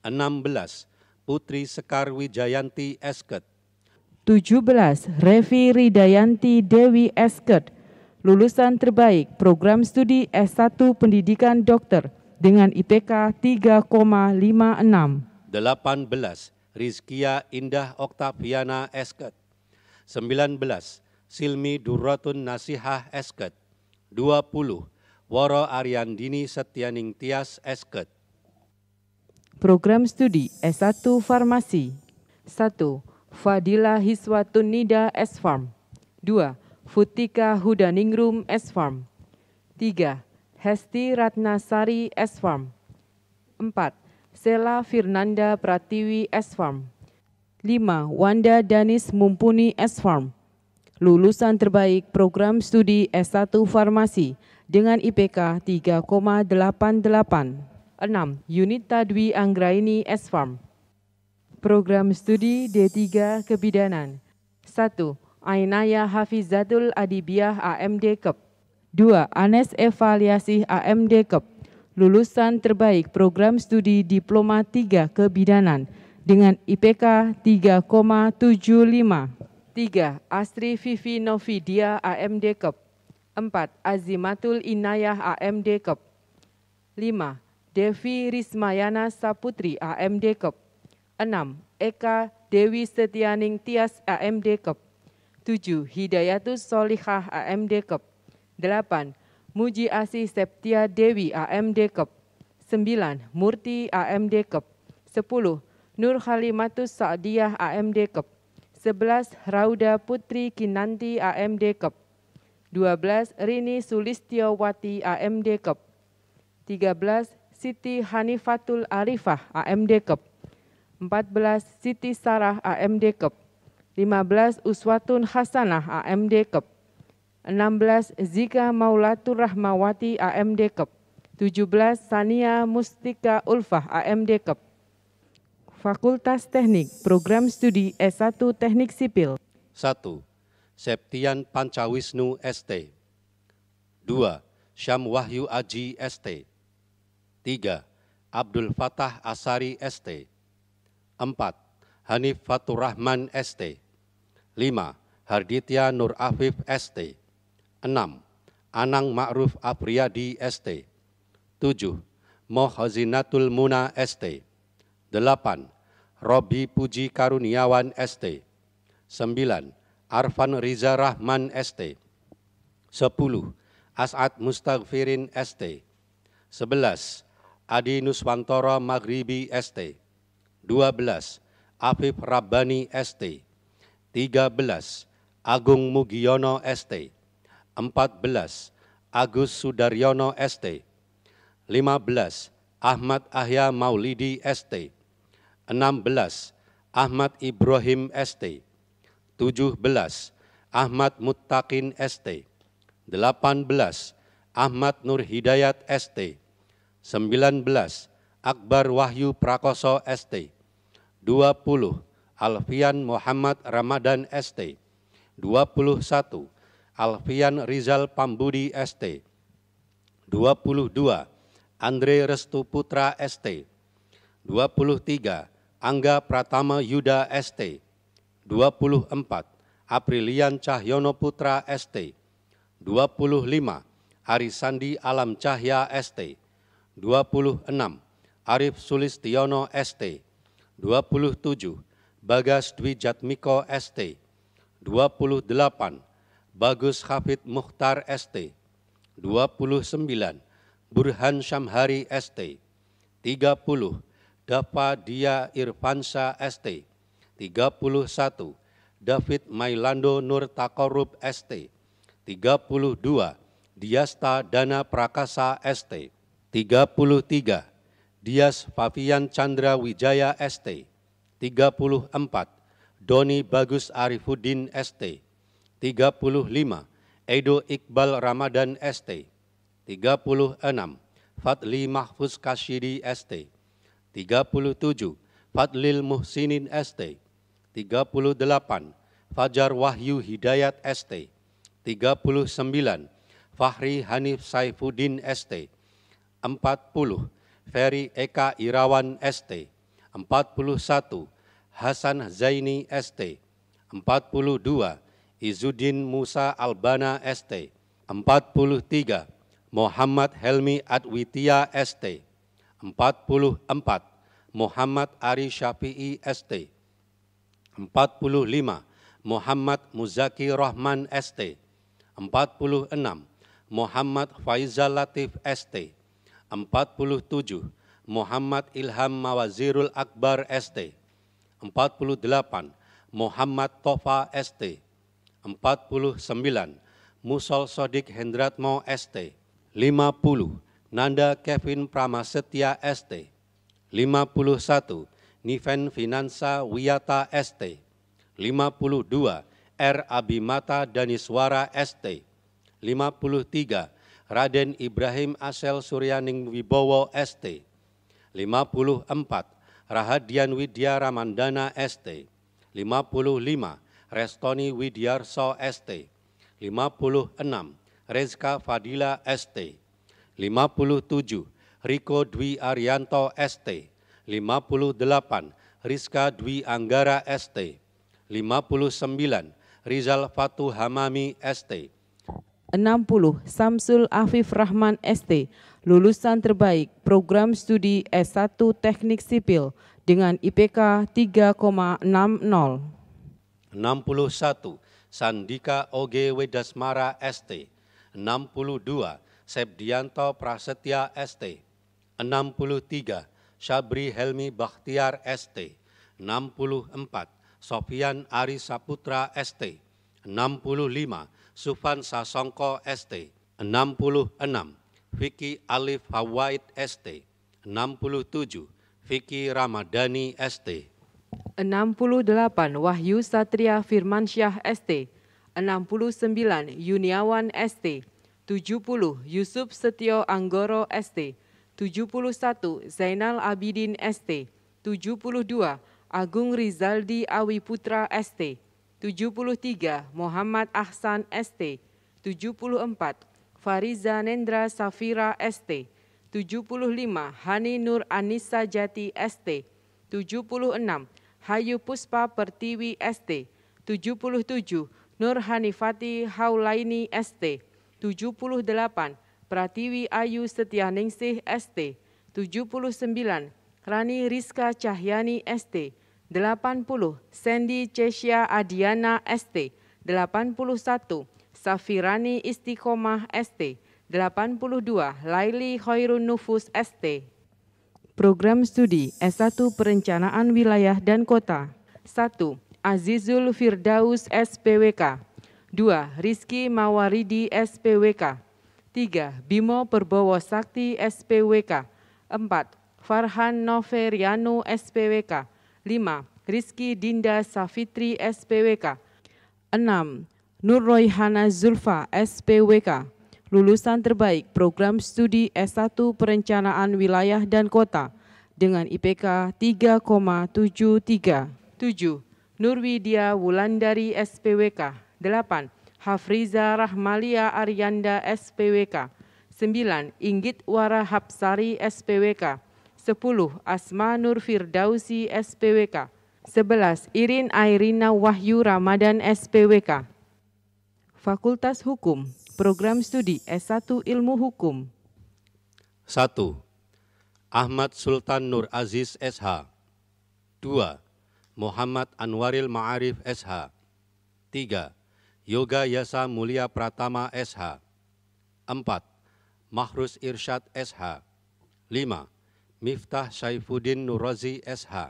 16. Putri Sekar Wijayanti Esket. 17. Revi Ridayanti Dewi Esket, lulusan terbaik program studi S1 Pendidikan Dokter dengan IPK 3,56. 18. Rizkia Indah Oktaviana Esket. 19. Silmi Duratun Nasihah Esket 20 Woro Aryandini Setianing Tias Esket Program Studi S1 Farmasi 1. Fadila Hiswatun Nida S Farm 2. Futika Hudaningrum S Farm 3. Hesti Ratnasari S Farm 4. Sela Firnanda Pratiwi S Farm 5. Wanda Danis Mumpuni S Farm lulusan terbaik program studi S1 Farmasi dengan IPK 3,88. 6. Yunita Dwi Anggraini S-Farm. Program Studi D3 Kebidanan 1. Ainaya Hafizatul Adibiah AMD Kep 2. Anes Evaliasi AMD Kep Lulusan terbaik program studi Diploma 3 Kebidanan dengan IPK 3,75 3. Astri Vivi Novidia AMD Cup 4. Azimatul Inayah AMD Cup 5. Devi Rismayana Saputri AMD Cup 6. Eka Dewi Setianing Tias AMD Cup 7. Hidayatus Solihah AMD Cup 8. Muji Asih Septia Dewi AMD Cup 9. Murti AMD Cup 10. Nur Halimatus Sa'diyah AMD Cup 11. Rauda Putri Kinanti AMD Cup 12. Rini Sulistiyawati AMD Cup 13. Siti Hanifatul Arifah AMD Cup 14. Siti Sarah AMD Cup 15. Uswatun Hasanah AMD Cup 16. Zika Maulatur Rahmawati AMD Cup 17. Sania Mustika Ulfah AMD Cup Fakultas Teknik, Program Studi S1 Teknik Sipil. 1. Septian Pancawisnu ST. 2. Syam Wahyu Aji ST. 3. Abdul Fatah Asari ST. 4. Hanif Faturrahman ST. 5. Harditya Nur Afif ST. 6. Anang Ma'ruf Afriyadi ST. 7. Mohazinatul Muna ST. 8. Robi Puji Karuniawan ST 9. Arfan Riza Rahman ST 10. As'ad Mustaghfirin ST 11. Adi Nuswantoro Maghribi ST 12. Afif Rabbani ST 13. Agung Mugiono ST 14. Agus Sudaryono ST 15. Ahmad Ahya Maulidi ST 16. Ahmad Ibrahim ST 17. Ahmad Muttaqin ST 18. Ahmad Nur Hidayat ST 19. Akbar Wahyu Prakoso ST 20. Alfian Muhammad Ramadan ST 21. Alfian Rizal Pambudi ST 22. Andre Restu Putra ST 23 Angga Pratama Yuda ST, 24 Aprilian Cahyono Putra ST, 25 Arisandi Alam Cahya ST, 26 Arif Sulistiono ST, 27 Bagas Dwi Jatmiko ST, 28 Bagus Hafid Muhtar ST, 29 Burhan Syamhari ST, 30 Dava Dia Irfansa ST, 31, David Mailando Nur Takorup ST, 32, Diasta Dana Prakasa ST, 33, Dias Fafian Chandra Wijaya ST, 34, Doni Bagus Arifuddin ST, 35, Edo Iqbal Ramadan ST, 36, Fadli Mahfuz Kasyidi ST, 37. Fadlil Muhsinin ST. 38. Fajar Wahyu Hidayat ST. 39. Fahri Hanif Saifuddin ST. 40. Ferry Eka Irawan ST. 41. Hasan Zaini ST. 42. Izuddin Musa Albana ST. 43. Muhammad Helmi Adwitia ST. 44 Muhammad Ari Syafi'i ST 45 Muhammad Muzaki Rahman ST 46 Muhammad Faizal Latif ST 47 Muhammad Ilham Mawazirul Akbar ST 48 Muhammad Tofa ST 49 Musol Sodik Hendratmo ST 50 Nanda Kevin Pramasetya ST, 51 Niven Finansa Wiyata ST, 52 R. Abimata Daniswara ST, 53 Raden Ibrahim Asel Suryaning Wibowo ST, 54 Rahadian Widya Ramandana ST, 55 Restoni Widyarso ST, 56 Rezka Fadila ST, 57. Riko Dwi Arianto ST 58 Rizka Dwi Anggara ST 59 Rizal Fatu Hamami ST 60 Samsul Afif Rahman ST lulusan terbaik program studi S1 Teknik Sipil dengan IPK 3,60 61 Sandika Oge Wedasmara ST 62 Sepdianto Prasetya ST, 63, Syabri Helmi Bakhtiar ST, 64, Sofian Ari Saputra ST, 65, Sufan Sasongko ST, 66, Vicky Alif Hawaid ST, 67, Vicky Ramadhani ST, 68, Wahyu Satria Firmansyah ST, 69, Yuniawan ST, 70 Yusuf Setio Anggoro ST, 71 Zainal Abidin ST, 72 Agung Rizaldi Awi Putra ST, 73 Muhammad Ahsan ST, 74 Fariza Nendra Safira ST, 75 Hani Nur Anissa Jati ST, 76 Hayu Puspa Pertiwi ST, 77 Nur Hanifati Haulaini ST, 78, Pratiwi Ayu Setia Ningsih ST, 79, Rani Rizka Cahyani ST, 80, Sandy Cesia Adiana ST, 81, Safirani Istiqomah ST, 82, Laili Khairun Nufus ST. Program Studi S1 Perencanaan Wilayah dan Kota 1. Azizul Firdaus SPWK 2. Rizky Mawaridi SPWK 3. Bimo Perbowo Sakti SPWK 4. Farhan Noveriano SPWK 5. Rizky Dinda Safitri SPWK 6. Nur Royhana Zulfa SPWK lulusan terbaik program studi S1 Perencanaan Wilayah dan Kota dengan IPK 3,73. 7. Nurwidia Wulandari SPWK 8. Hafriza Rahmalia Arianda SPWK 9. Inggit Wara Hapsari SPWK 10. Asma Nur Firdausi SPWK 11. Irin Airina Wahyu Ramadan SPWK Fakultas Hukum Program Studi S1 Ilmu Hukum 1. Ahmad Sultan Nur Aziz SH 2. Muhammad Anwaril Ma'arif SH 3. Yoga Yasa Mulia Pratama SH 4. Mahrus Irsyad SH 5. Miftah Syaifuddin Nurazi SH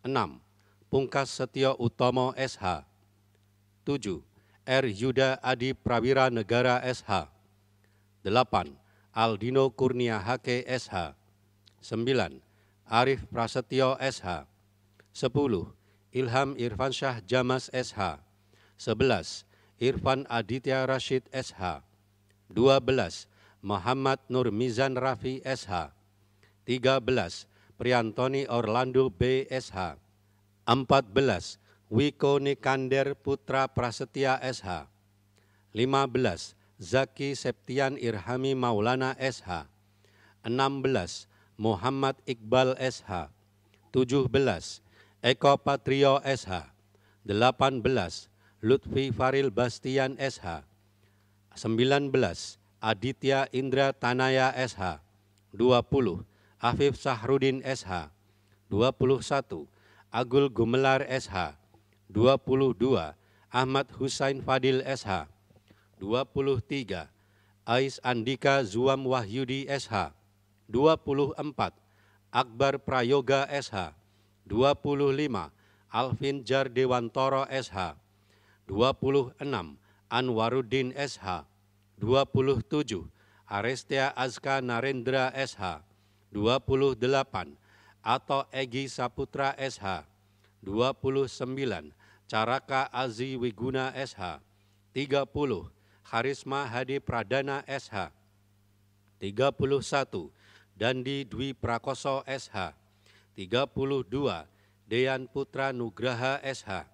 6. Pungkas Setio Utomo SH 7. R. Yuda Adi Prawira Negara SH 8. Aldino Kurnia Hake SH 9. Arif Prasetyo SH 10. Ilham Irfansyah Jamas SH 11. Irfan Aditya Rashid SH 12. Muhammad Nur Mizan Rafi SH 13. Priantoni Orlando BSH 14. Wiko Nikander Putra Prasetya SH 15. Zaki Septian Irhami Maulana SH 16. Muhammad Iqbal SH 17. Eko Patrio SH 18. Lutfi Faril Bastian SH 19 Aditya Indra Tanaya SH 20 Afif Sahrudin SH 21 Agul Gumelar SH 22 Ahmad Husain Fadil SH 23 Ais Andika Zuam Wahyudi SH 24 Akbar Prayoga SH 25 Alvin Jardewantoro SH 26 Anwaruddin SH 27 Arestia Azka Narendra SH 28 atau Egi Saputra SH 29 Caraka Azi Wiguna SH 30 Harisma Hadi Pradana SH 31 Dandi Dwi Prakoso SH 32 Dean Putra Nugraha SH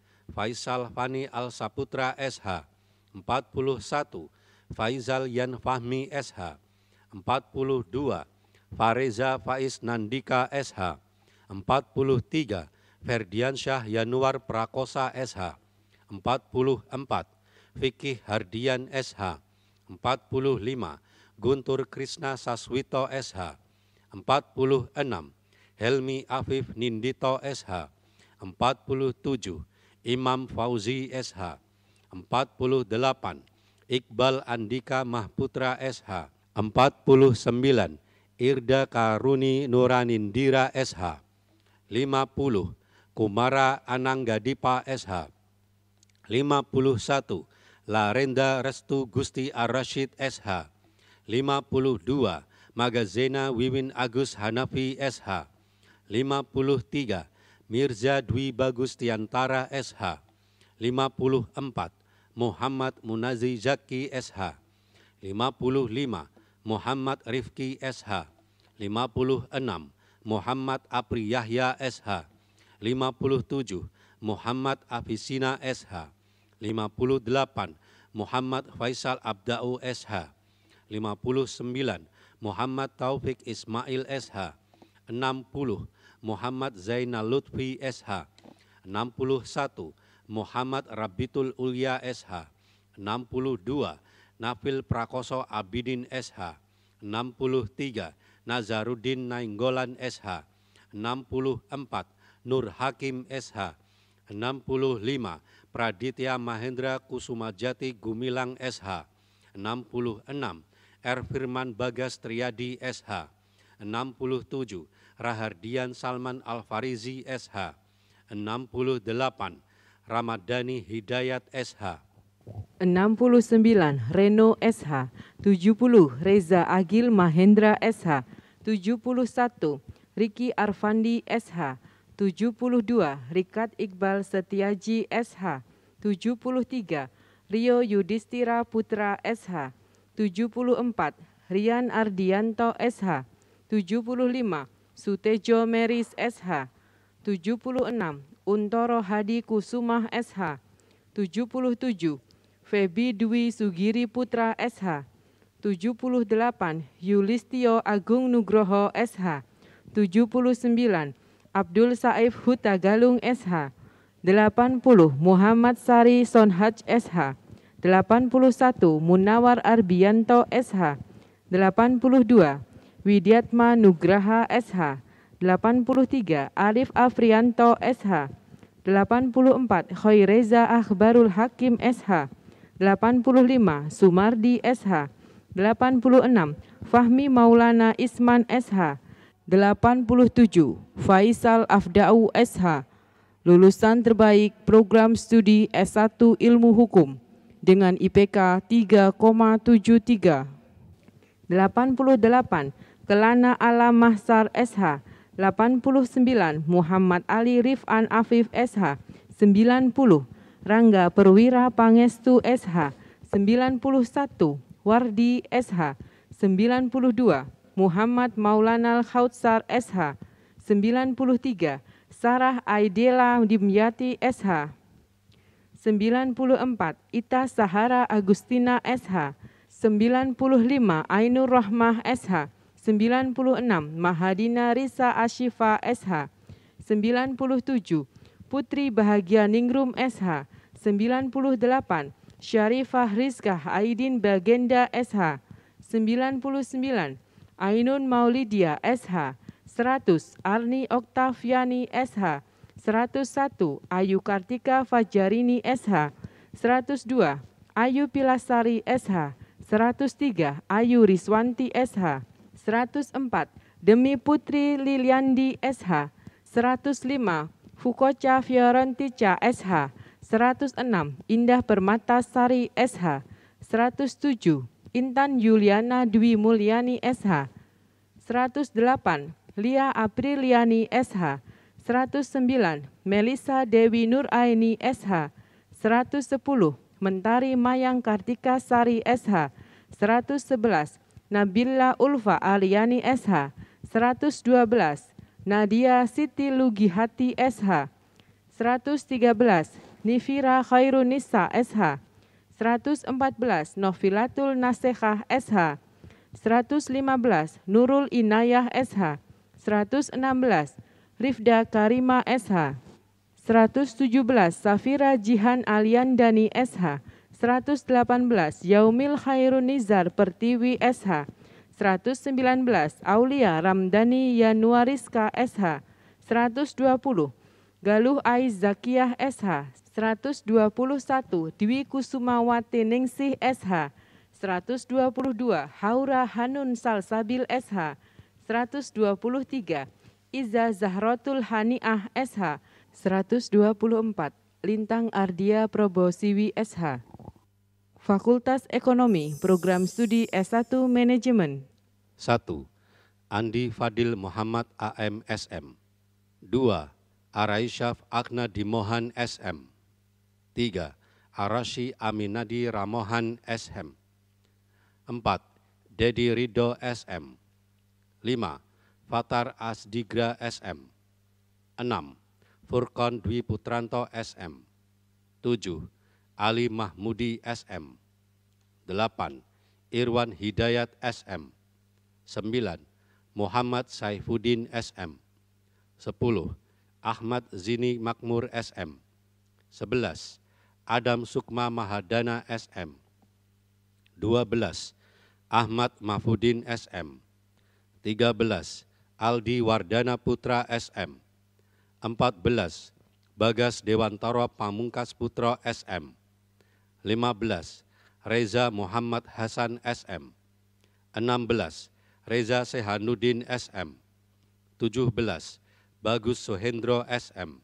Faisal Fani Al-Saputra SH 41 Faizal Yan Fahmi SH 42 Fareza Faiz Nandika SH 43 Ferdiansyah Yanuar Prakosa SH 44 Fikih Hardian SH 45 Guntur Krishna Saswito SH 46 Helmi Afif Nindito SH 47 Imam Fauzi SH 48 Iqbal Andika Mahputra SH 49 Irda Karuni Nuranindira SH 50 Kumara Ananggadipa SH 51 Larenda Restu Gusti Arashid SH 52 Magazena Wiwin Agus Hanafi SH 53 Mirza Dwi Bagustiantara SH 54 Muhammad Munazi Zaki SH 55 Muhammad Rifki SH 56 Muhammad Apri Yahya SH 57 Muhammad Afisina SH 58 Muhammad Faisal Abdau SH 59 Muhammad Taufik Ismail SH 60 Muhammad Zainal Lutfi SH 61 Muhammad Rabitul Ulya SH 62 Nafil Prakoso Abidin SH 63 Nazaruddin Nainggolan SH 64 Nur Hakim SH 65 Praditya Mahendra Kusumajati Gumilang SH 66 R Firman Bagas Triadi SH 67 Rahardian Salman Al-Farizi SH, 68 Ramadhani Hidayat SH, 69 Reno SH, 70 Reza Agil Mahendra SH, 71 Riki Arfandi SH, 72 Rikat Iqbal Setiaji SH, 73 Rio Yudhistira Putra SH, 74 Rian Ardianto SH, 75 Sutejo Meris SH 76 Untoro Hadi Kusumah SH 77 Febi Dwi Sugiri Putra SH 78 Yulistio Agung Nugroho SH 79 Abdul Saif Huta Galung SH 80 Muhammad Sari Sonhaj SH 81 Munawar Arbianto SH 82 Widiatma Nugraha SH 83 Arif Afrianto SH 84 Khoireza Akhbarul Hakim SH 85 Sumardi SH 86 Fahmi Maulana Isman SH 87 Faisal Afda'u SH lulusan terbaik program studi S1 Ilmu Hukum dengan IPK 3,73 88 Kelana Ala Mahsar SH 89 Muhammad Ali Rifan Afif SH 90 Rangga Perwira Pangestu SH 91 Wardi SH 92 Muhammad Maulana Khautsar SH 93 Sarah Aidela Dimyati SH 94 Ita Sahara Agustina SH 95 Ainur Rahmah SH 96 Mahadina Risa Ashifa SH 97 Putri Bahagia Ningrum SH 98 Syarifah Rizkah Aidin Bagenda SH 99 Ainun Maulidia SH 100 Arni Oktaviani SH 101 Ayu Kartika Fajarini SH 102 Ayu Pilasari SH 103 Ayu Riswanti SH 104 demi Putri Liliandi SH 105 Fukocha Fiorentica SH 106 Indah Permata Sari SH 107 Intan Yuliana Dwi Mulyani SH 108 Lia Apriliani SH 109 Melisa Dewi Nuraini SH 110 Mentari Mayang Kartika Sari SH 111 Nabila Ulfa Aliani SH 112 Nadia Siti Lugihati SH 113 Nifira Khairun SH 114 Novilatul Nasehah SH 115 Nurul Inayah SH 116 Rifda Karima SH 117 Safira Jihan Aliandani SH 118 Yaumil Khairun Nizar Pertiwi SH 119 Aulia Ramdani Yanuariska SH 120 Galuh Aiz Zakiyah SH 121 Dwi Kusumawati Ningsih SH 122 Haura Hanun Salsabil SH 123 Iza Zahrotul Haniah SH 124 Lintang Ardia Probosiwi SH Fakultas Ekonomi, Program Studi S1 Manajemen. 1. Andi Fadil Muhammad AM SM. 2. Araisyaf Agna Dimohan SM. 3. Arashi Aminadi Ramohan SM. 4. Dedi Rido SM. 5. Fatar Asdigra SM. 6. Furkon Dwi Putranto SM. 7. Ali Mahmudi SM 8. Irwan Hidayat SM 9. Muhammad Saifuddin SM 10. Ahmad Zini Makmur SM 11. Adam Sukma Mahadana SM 12. Ahmad Mahfudin SM 13. Aldi Wardana Putra SM 14. Bagas Dewantara Pamungkas Putra SM 15. Reza Muhammad Hasan SM 16. Reza Sehanuddin SM 17. Bagus Sohendro SM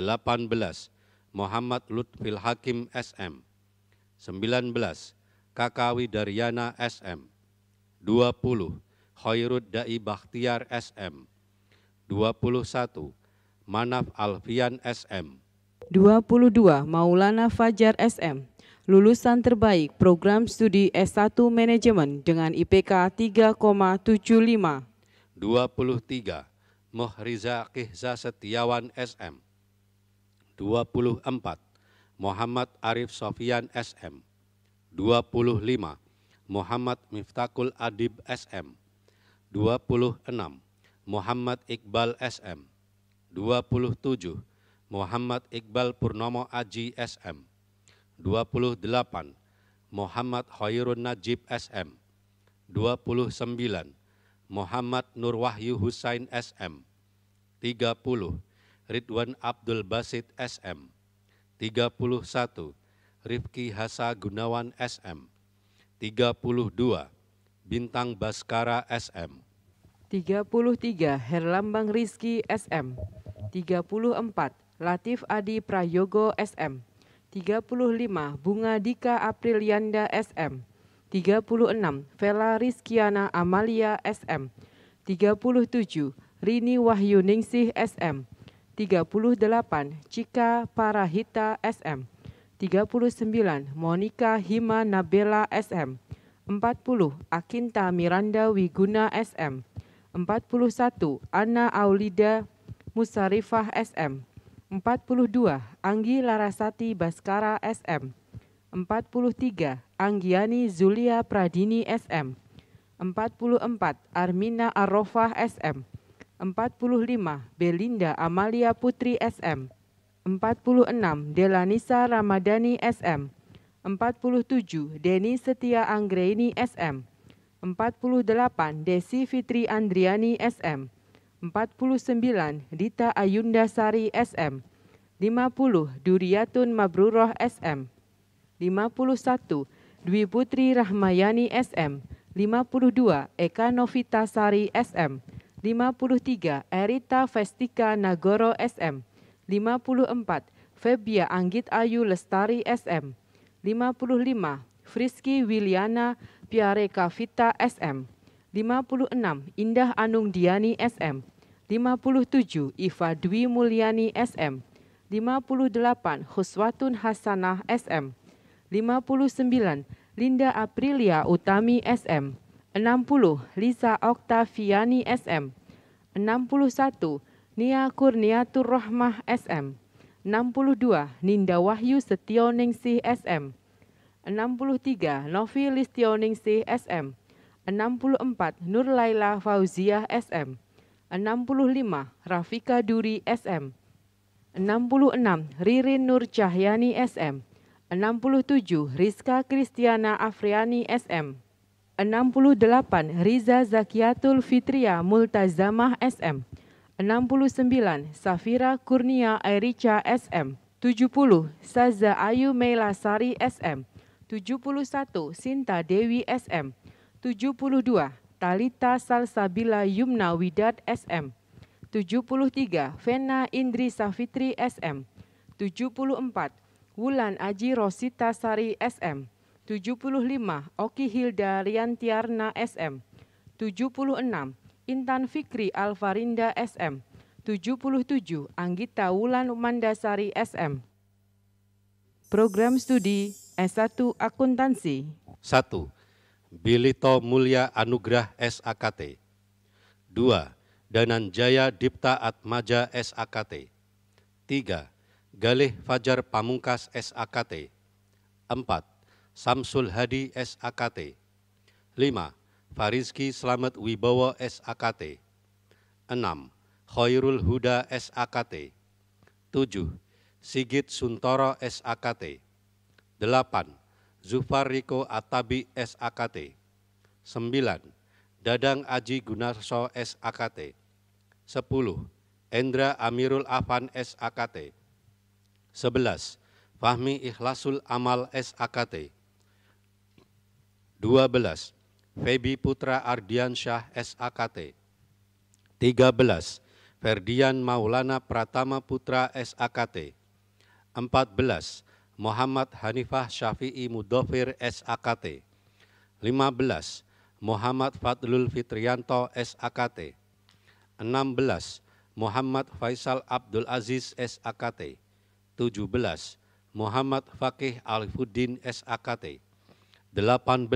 18. Muhammad Lutfil Hakim SM 19. Kakawi Daryana SM 20. Khairud Dai Bakhtiar SM 21. Manaf Alfian SM 22 Maulana Fajar SM, lulusan terbaik program studi S1 Manajemen dengan IPK 3,75. 23 Mohriza Kihza Setiawan SM. 24 Muhammad Arif Sofian SM. 25 Muhammad Miftakul Adib SM. 26 Muhammad Iqbal SM. 27 Muhammad Iqbal Purnomo Aji SM 28 Muhammad Khairun Najib SM 29 Muhammad Nur Wahyu Husain SM 30 Ridwan Abdul Basit SM 31 Rifki Hasa Gunawan SM 32 Bintang Baskara SM 33 Herlambang Rizki SM 34 Latif Adi Prayogo SM 35 Bunga Dika Aprilianda SM 36 Vela Rizkiana Amalia SM 37 Rini Wahyu Ningsih SM 38 Cika Parahita SM 39 Monica Hima Nabela SM 40 Akinta Miranda Wiguna SM 41 Ana Aulida Musarifah SM 42. Anggi Larasati Baskara SM 43. Anggiani Zulia Pradini SM 44. Armina Arofah SM 45. Belinda Amalia Putri SM 46. Delanisa Ramadhani SM 47. Deni Setia Anggreni SM 48. Desi Fitri Andriani SM 49 Dita Ayunda Sari SM 50 Duriatun Mabruroh SM 51 Dwi Putri Rahmayani SM 52 Eka Novita Sari SM 53 Erita Festika Nagoro SM 54 Febia Anggit Ayu Lestari SM 55 Friski Wiliana Piareka Vita SM 56 Indah Anung Diani SM 57 Iva Dwi Mulyani SM, 58 Huswatun Hasanah SM, 59 Linda Aprilia Utami SM, 60 Lisa Oktaviani SM, 61 Nia Kurniatur Rohmah SM, 62 Ninda Wahyu Setioningsi SM, 63 Novi Listioningsi SM, 64 Nur Laila Fauziah SM, 65 Rafika Duri SM 66 Ririn Nur Cahyani SM 67 Rizka Kristiana Afriani SM 68 Riza Zakiatul Fitria Multazamah SM 69 Safira Kurnia Erica SM 70 Saza Ayu Melasari SM 71 Sinta Dewi SM 72 Talita Salsabila Yumna Widat SM. 73. Vena Indri Safitri SM. 74. Wulan Aji Rosita Sari SM. 75. Oki Hilda Riantiarna SM. 76. Intan Fikri Alvarinda SM. 77. Anggita Wulan Mandasari SM. Program Studi S1 Akuntansi 1. Bilito Mulia Anugrah SAKT. 2. Danan Jaya Dipta Atmaja SAKT. 3. Galih Fajar Pamungkas SAKT. 4. Samsul Hadi SAKT. 5. Farizki Slamet Wibowo SAKT. 6. Khairul Huda SAKT. 7. Sigit Suntoro SAKT. 8. Zufariko Atabi SAKT. 9. Dadang Aji Gunarso SAKT. 10. Endra Amirul Afan SAKT. 11. Fahmi Ikhlasul Amal SAKT. 12. Febi Putra Ardiansyah SAKT. 13. Ferdian Maulana Pratama Putra SAKT. 14. Muhammad Hanifah Syafi'i Mudofir SAKT. 15. Muhammad Fadlul Fitrianto SAKT. 16. Muhammad Faisal Abdul Aziz SAKT. 17. Muhammad Fakih Alifuddin SAKT. 18.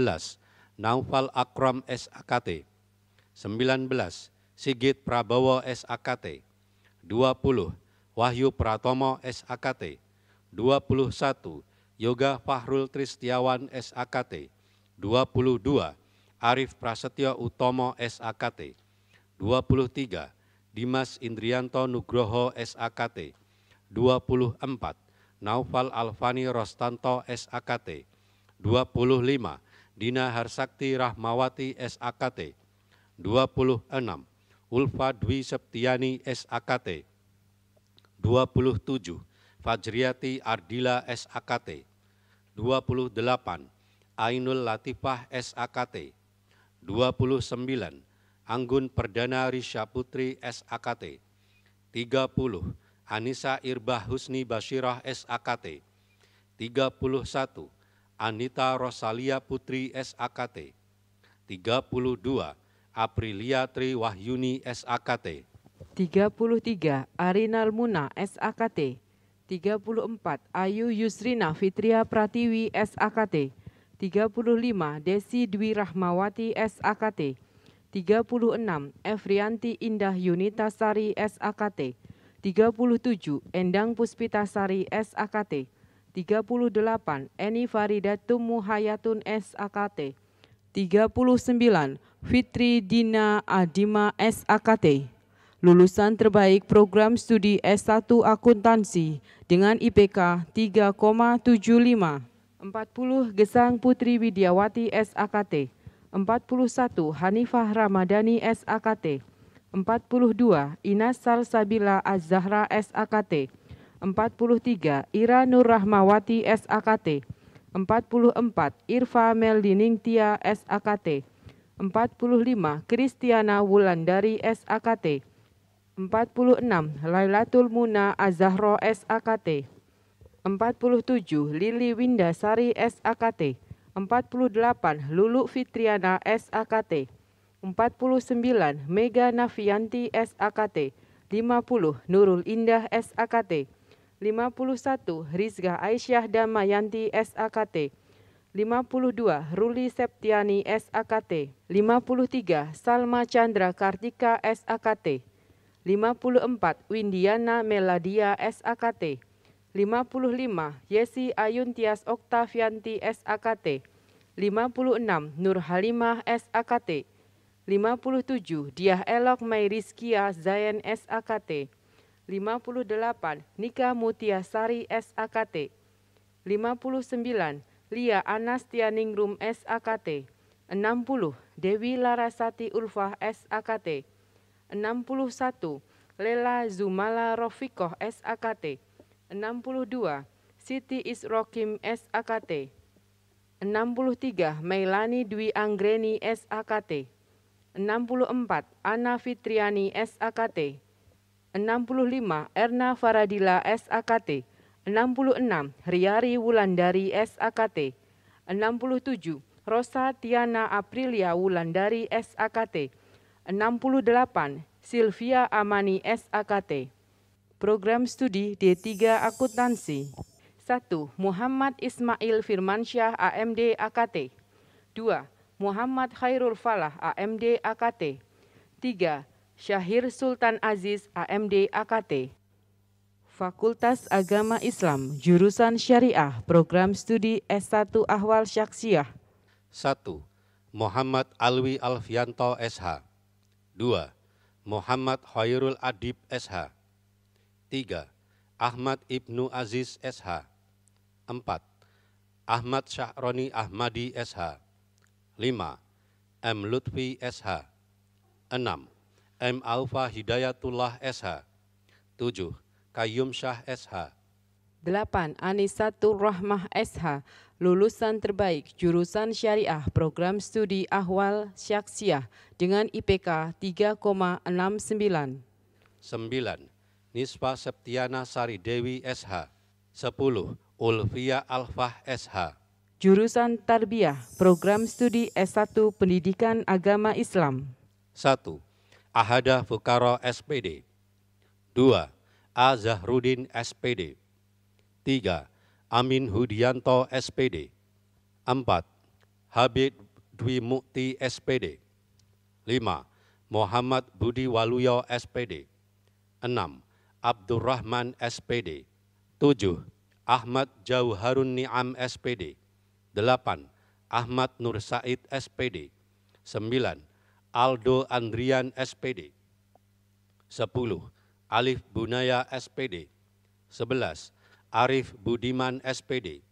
Naufal Akram SAKT. 19. Sigit Prabowo SAKT. 20. Wahyu Pratomo SAKT. 21. Yoga Fahrul Tristiawan SAKT. 22. Arif Prasetyo Utomo SAKT. 23. Dimas Indrianto Nugroho SAKT. 24. Naufal Alfani Rostanto SAKT. 25. Dina Harsakti Rahmawati SAKT. 26. Ulfa Dwi Septiani SAKT. 27. Fajriati Ardila SAKT, 28 Ainul Latifah SAKT, 29 Anggun Perdana Risha Putri SAKT, 30 Anissa Irbah Husni Basirah SAKT, 31 Anita Rosalia Putri SAKT, 32 Aprilia Tri Wahyuni SAKT, 33 Arinal Muna SAKT, 34 Ayu Yusrina Fitria Pratiwi SAKT 35 Desi Dwi Rahmawati SAKT 36 Efrianti Indah Yunita Sari SAKT 37 Endang Puspitasari SAKT 38 Eni Farida Tumuhayatun SAKT 39 Fitri Dina Adima SAKT lulusan terbaik program studi S1 Akuntansi dengan IPK 3,75, 40 Gesang Putri Widiawati SAKT, 41 Hanifah Ramadhani SAKT, 42 Inas Salsabila Azahra SAKT, 43 Ira Nur Rahmawati SAKT, 44 Irfa Meldining Tia SAKT, 45 Kristiana Wulandari SAKT, 46. Lailatul Muna Azahro SAKT 47. Lili Windasari SAKT 48. Lulu Fitriana SAKT 49. Mega Nafianti SAKT 50. Nurul Indah SAKT 51. Rizga Aisyah Damayanti SAKT 52 Ruli Septiani SAKT 53 Salma Chandra Kartika SAKT 54. Windiana Meladia SAKT 55. Yesi Ayuntias Oktavianti SAKT 56. Nur Halimah SAKT 57. Diah Elok Mayriskia Zayan SAKT 58. Nika Mutiasari SAKT 59. Lia Anastianingrum SAKT 60. Dewi Larasati Ulfah SAKT 61. Lela Zumala Rofikoh SAKT 62. Siti Isrokim SAKT 63. Melani Dwi Anggreni SAKT 64. Ana Fitriani SAKT 65. Erna Faradila SAKT 66. Riari Wulandari SAKT 67. Rosa Tiana Aprilia Wulandari SAKT 68 Silvia Amani SAKT Program Studi D3 Akuntansi 1. Muhammad Ismail Firmansyah AMD AKT 2. Muhammad Khairul Falah AMD AKT 3. Syahir Sultan Aziz AMD AKT Fakultas Agama Islam Jurusan Syariah Program Studi S1 Ahwal Syaksiyah 1. Muhammad Alwi Alfianto SH 2. Muhammad Khairul Adib SH 3. Ahmad Ibnu Aziz SH 4. Ahmad Syahroni Ahmadi SH 5. M. Lutfi SH 6. M. Alfa Hidayatullah SH 7. Kayum Syah SH 8. Anisatur Rahmah SH lulusan terbaik jurusan syariah program studi ahwal syaksiyah dengan IPK 3,69. 9. Nispa Septiana Sari Dewi SH 10. Ulfia Alfah SH Jurusan Tarbiyah Program Studi S1 Pendidikan Agama Islam 1. Ahada Fukaro SPD 2. A. Zahrudin SPD 3. Amin Hudianto SPD 4. Habib Dwi Mukti SPD 5. Muhammad Budi Waluyo SPD 6. Abdurrahman SPD 7. Ahmad Jauharun Niam SPD 8. Ahmad Nur Said SPD 9. Aldo Andrian SPD 10. Alif Bunaya SPD 11. Arif Budiman SPD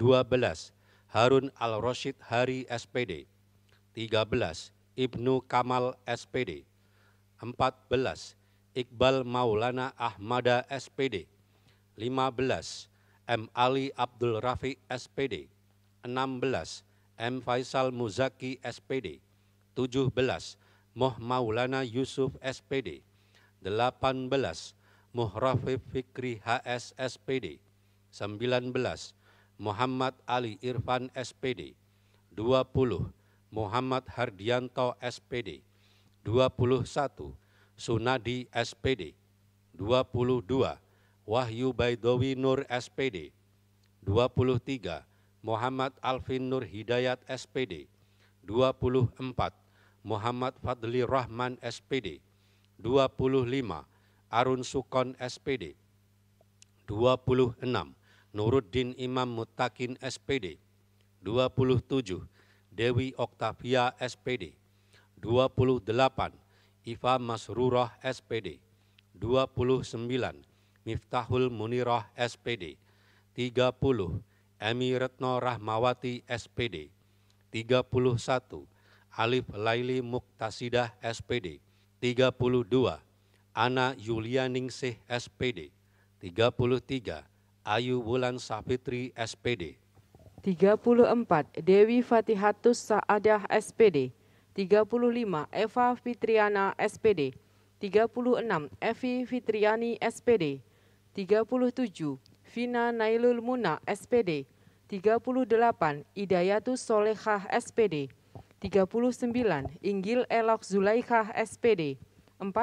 12 Harun al Rosid Hari SPD 13 Ibnu Kamal SPD 14 Iqbal Maulana Ahmada SPD 15 M. Ali Abdul Rafi SPD 16 M. Faisal Muzaki SPD 17 Moh Maulana Yusuf SPD 18 Muhrafi Fikri HS SPD 19 Muhammad Ali Irfan SPD 20 Muhammad Hardianto SPD 21 Sunadi SPD 22 Wahyu Baidowi Nur SPD 23 Muhammad Alvin Nur Hidayat SPD 24 Muhammad Fadli Rahman SPD 25 Arun Sukon SPD. 26. Nuruddin Imam Mutakin SPD. 27. Dewi Oktavia SPD. 28. Iva Masrurah SPD. 29. Miftahul Munirah SPD. 30. Emi Retno Rahmawati SPD. 31. Alif Laili Muktasidah SPD. 32. Ana Ningsih SPD 33 Ayu Wulan Sapitri SPD 34 Dewi Fatihatus Saadah SPD 35 Eva Fitriana SPD 36 Evi Fitriani SPD 37 Vina Nailul Muna SPD 38 Idayatus Solehah SPD 39 Inggil Elok Zulaikah SPD 40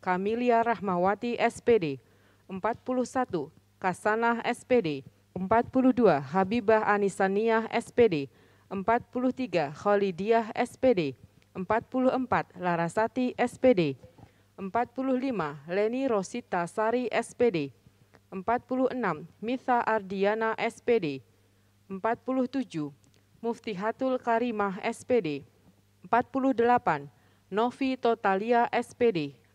Kamilia Rahmawati SPD 41 Kasanah SPD 42 Habibah Anisaniah SPD 43 Khalidiah SPD 44 Larasati SPD 45 Leni Rosita Sari SPD 46 Mitha Ardiana SPD 47 Mufti Hatul Karimah SPD 48 Novi Totalia SPD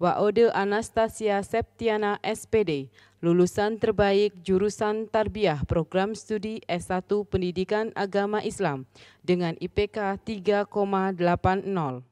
Waode Anastasia Septiana SPD, lulusan terbaik jurusan Tarbiyah Program Studi S1 Pendidikan Agama Islam dengan IPK 3,80.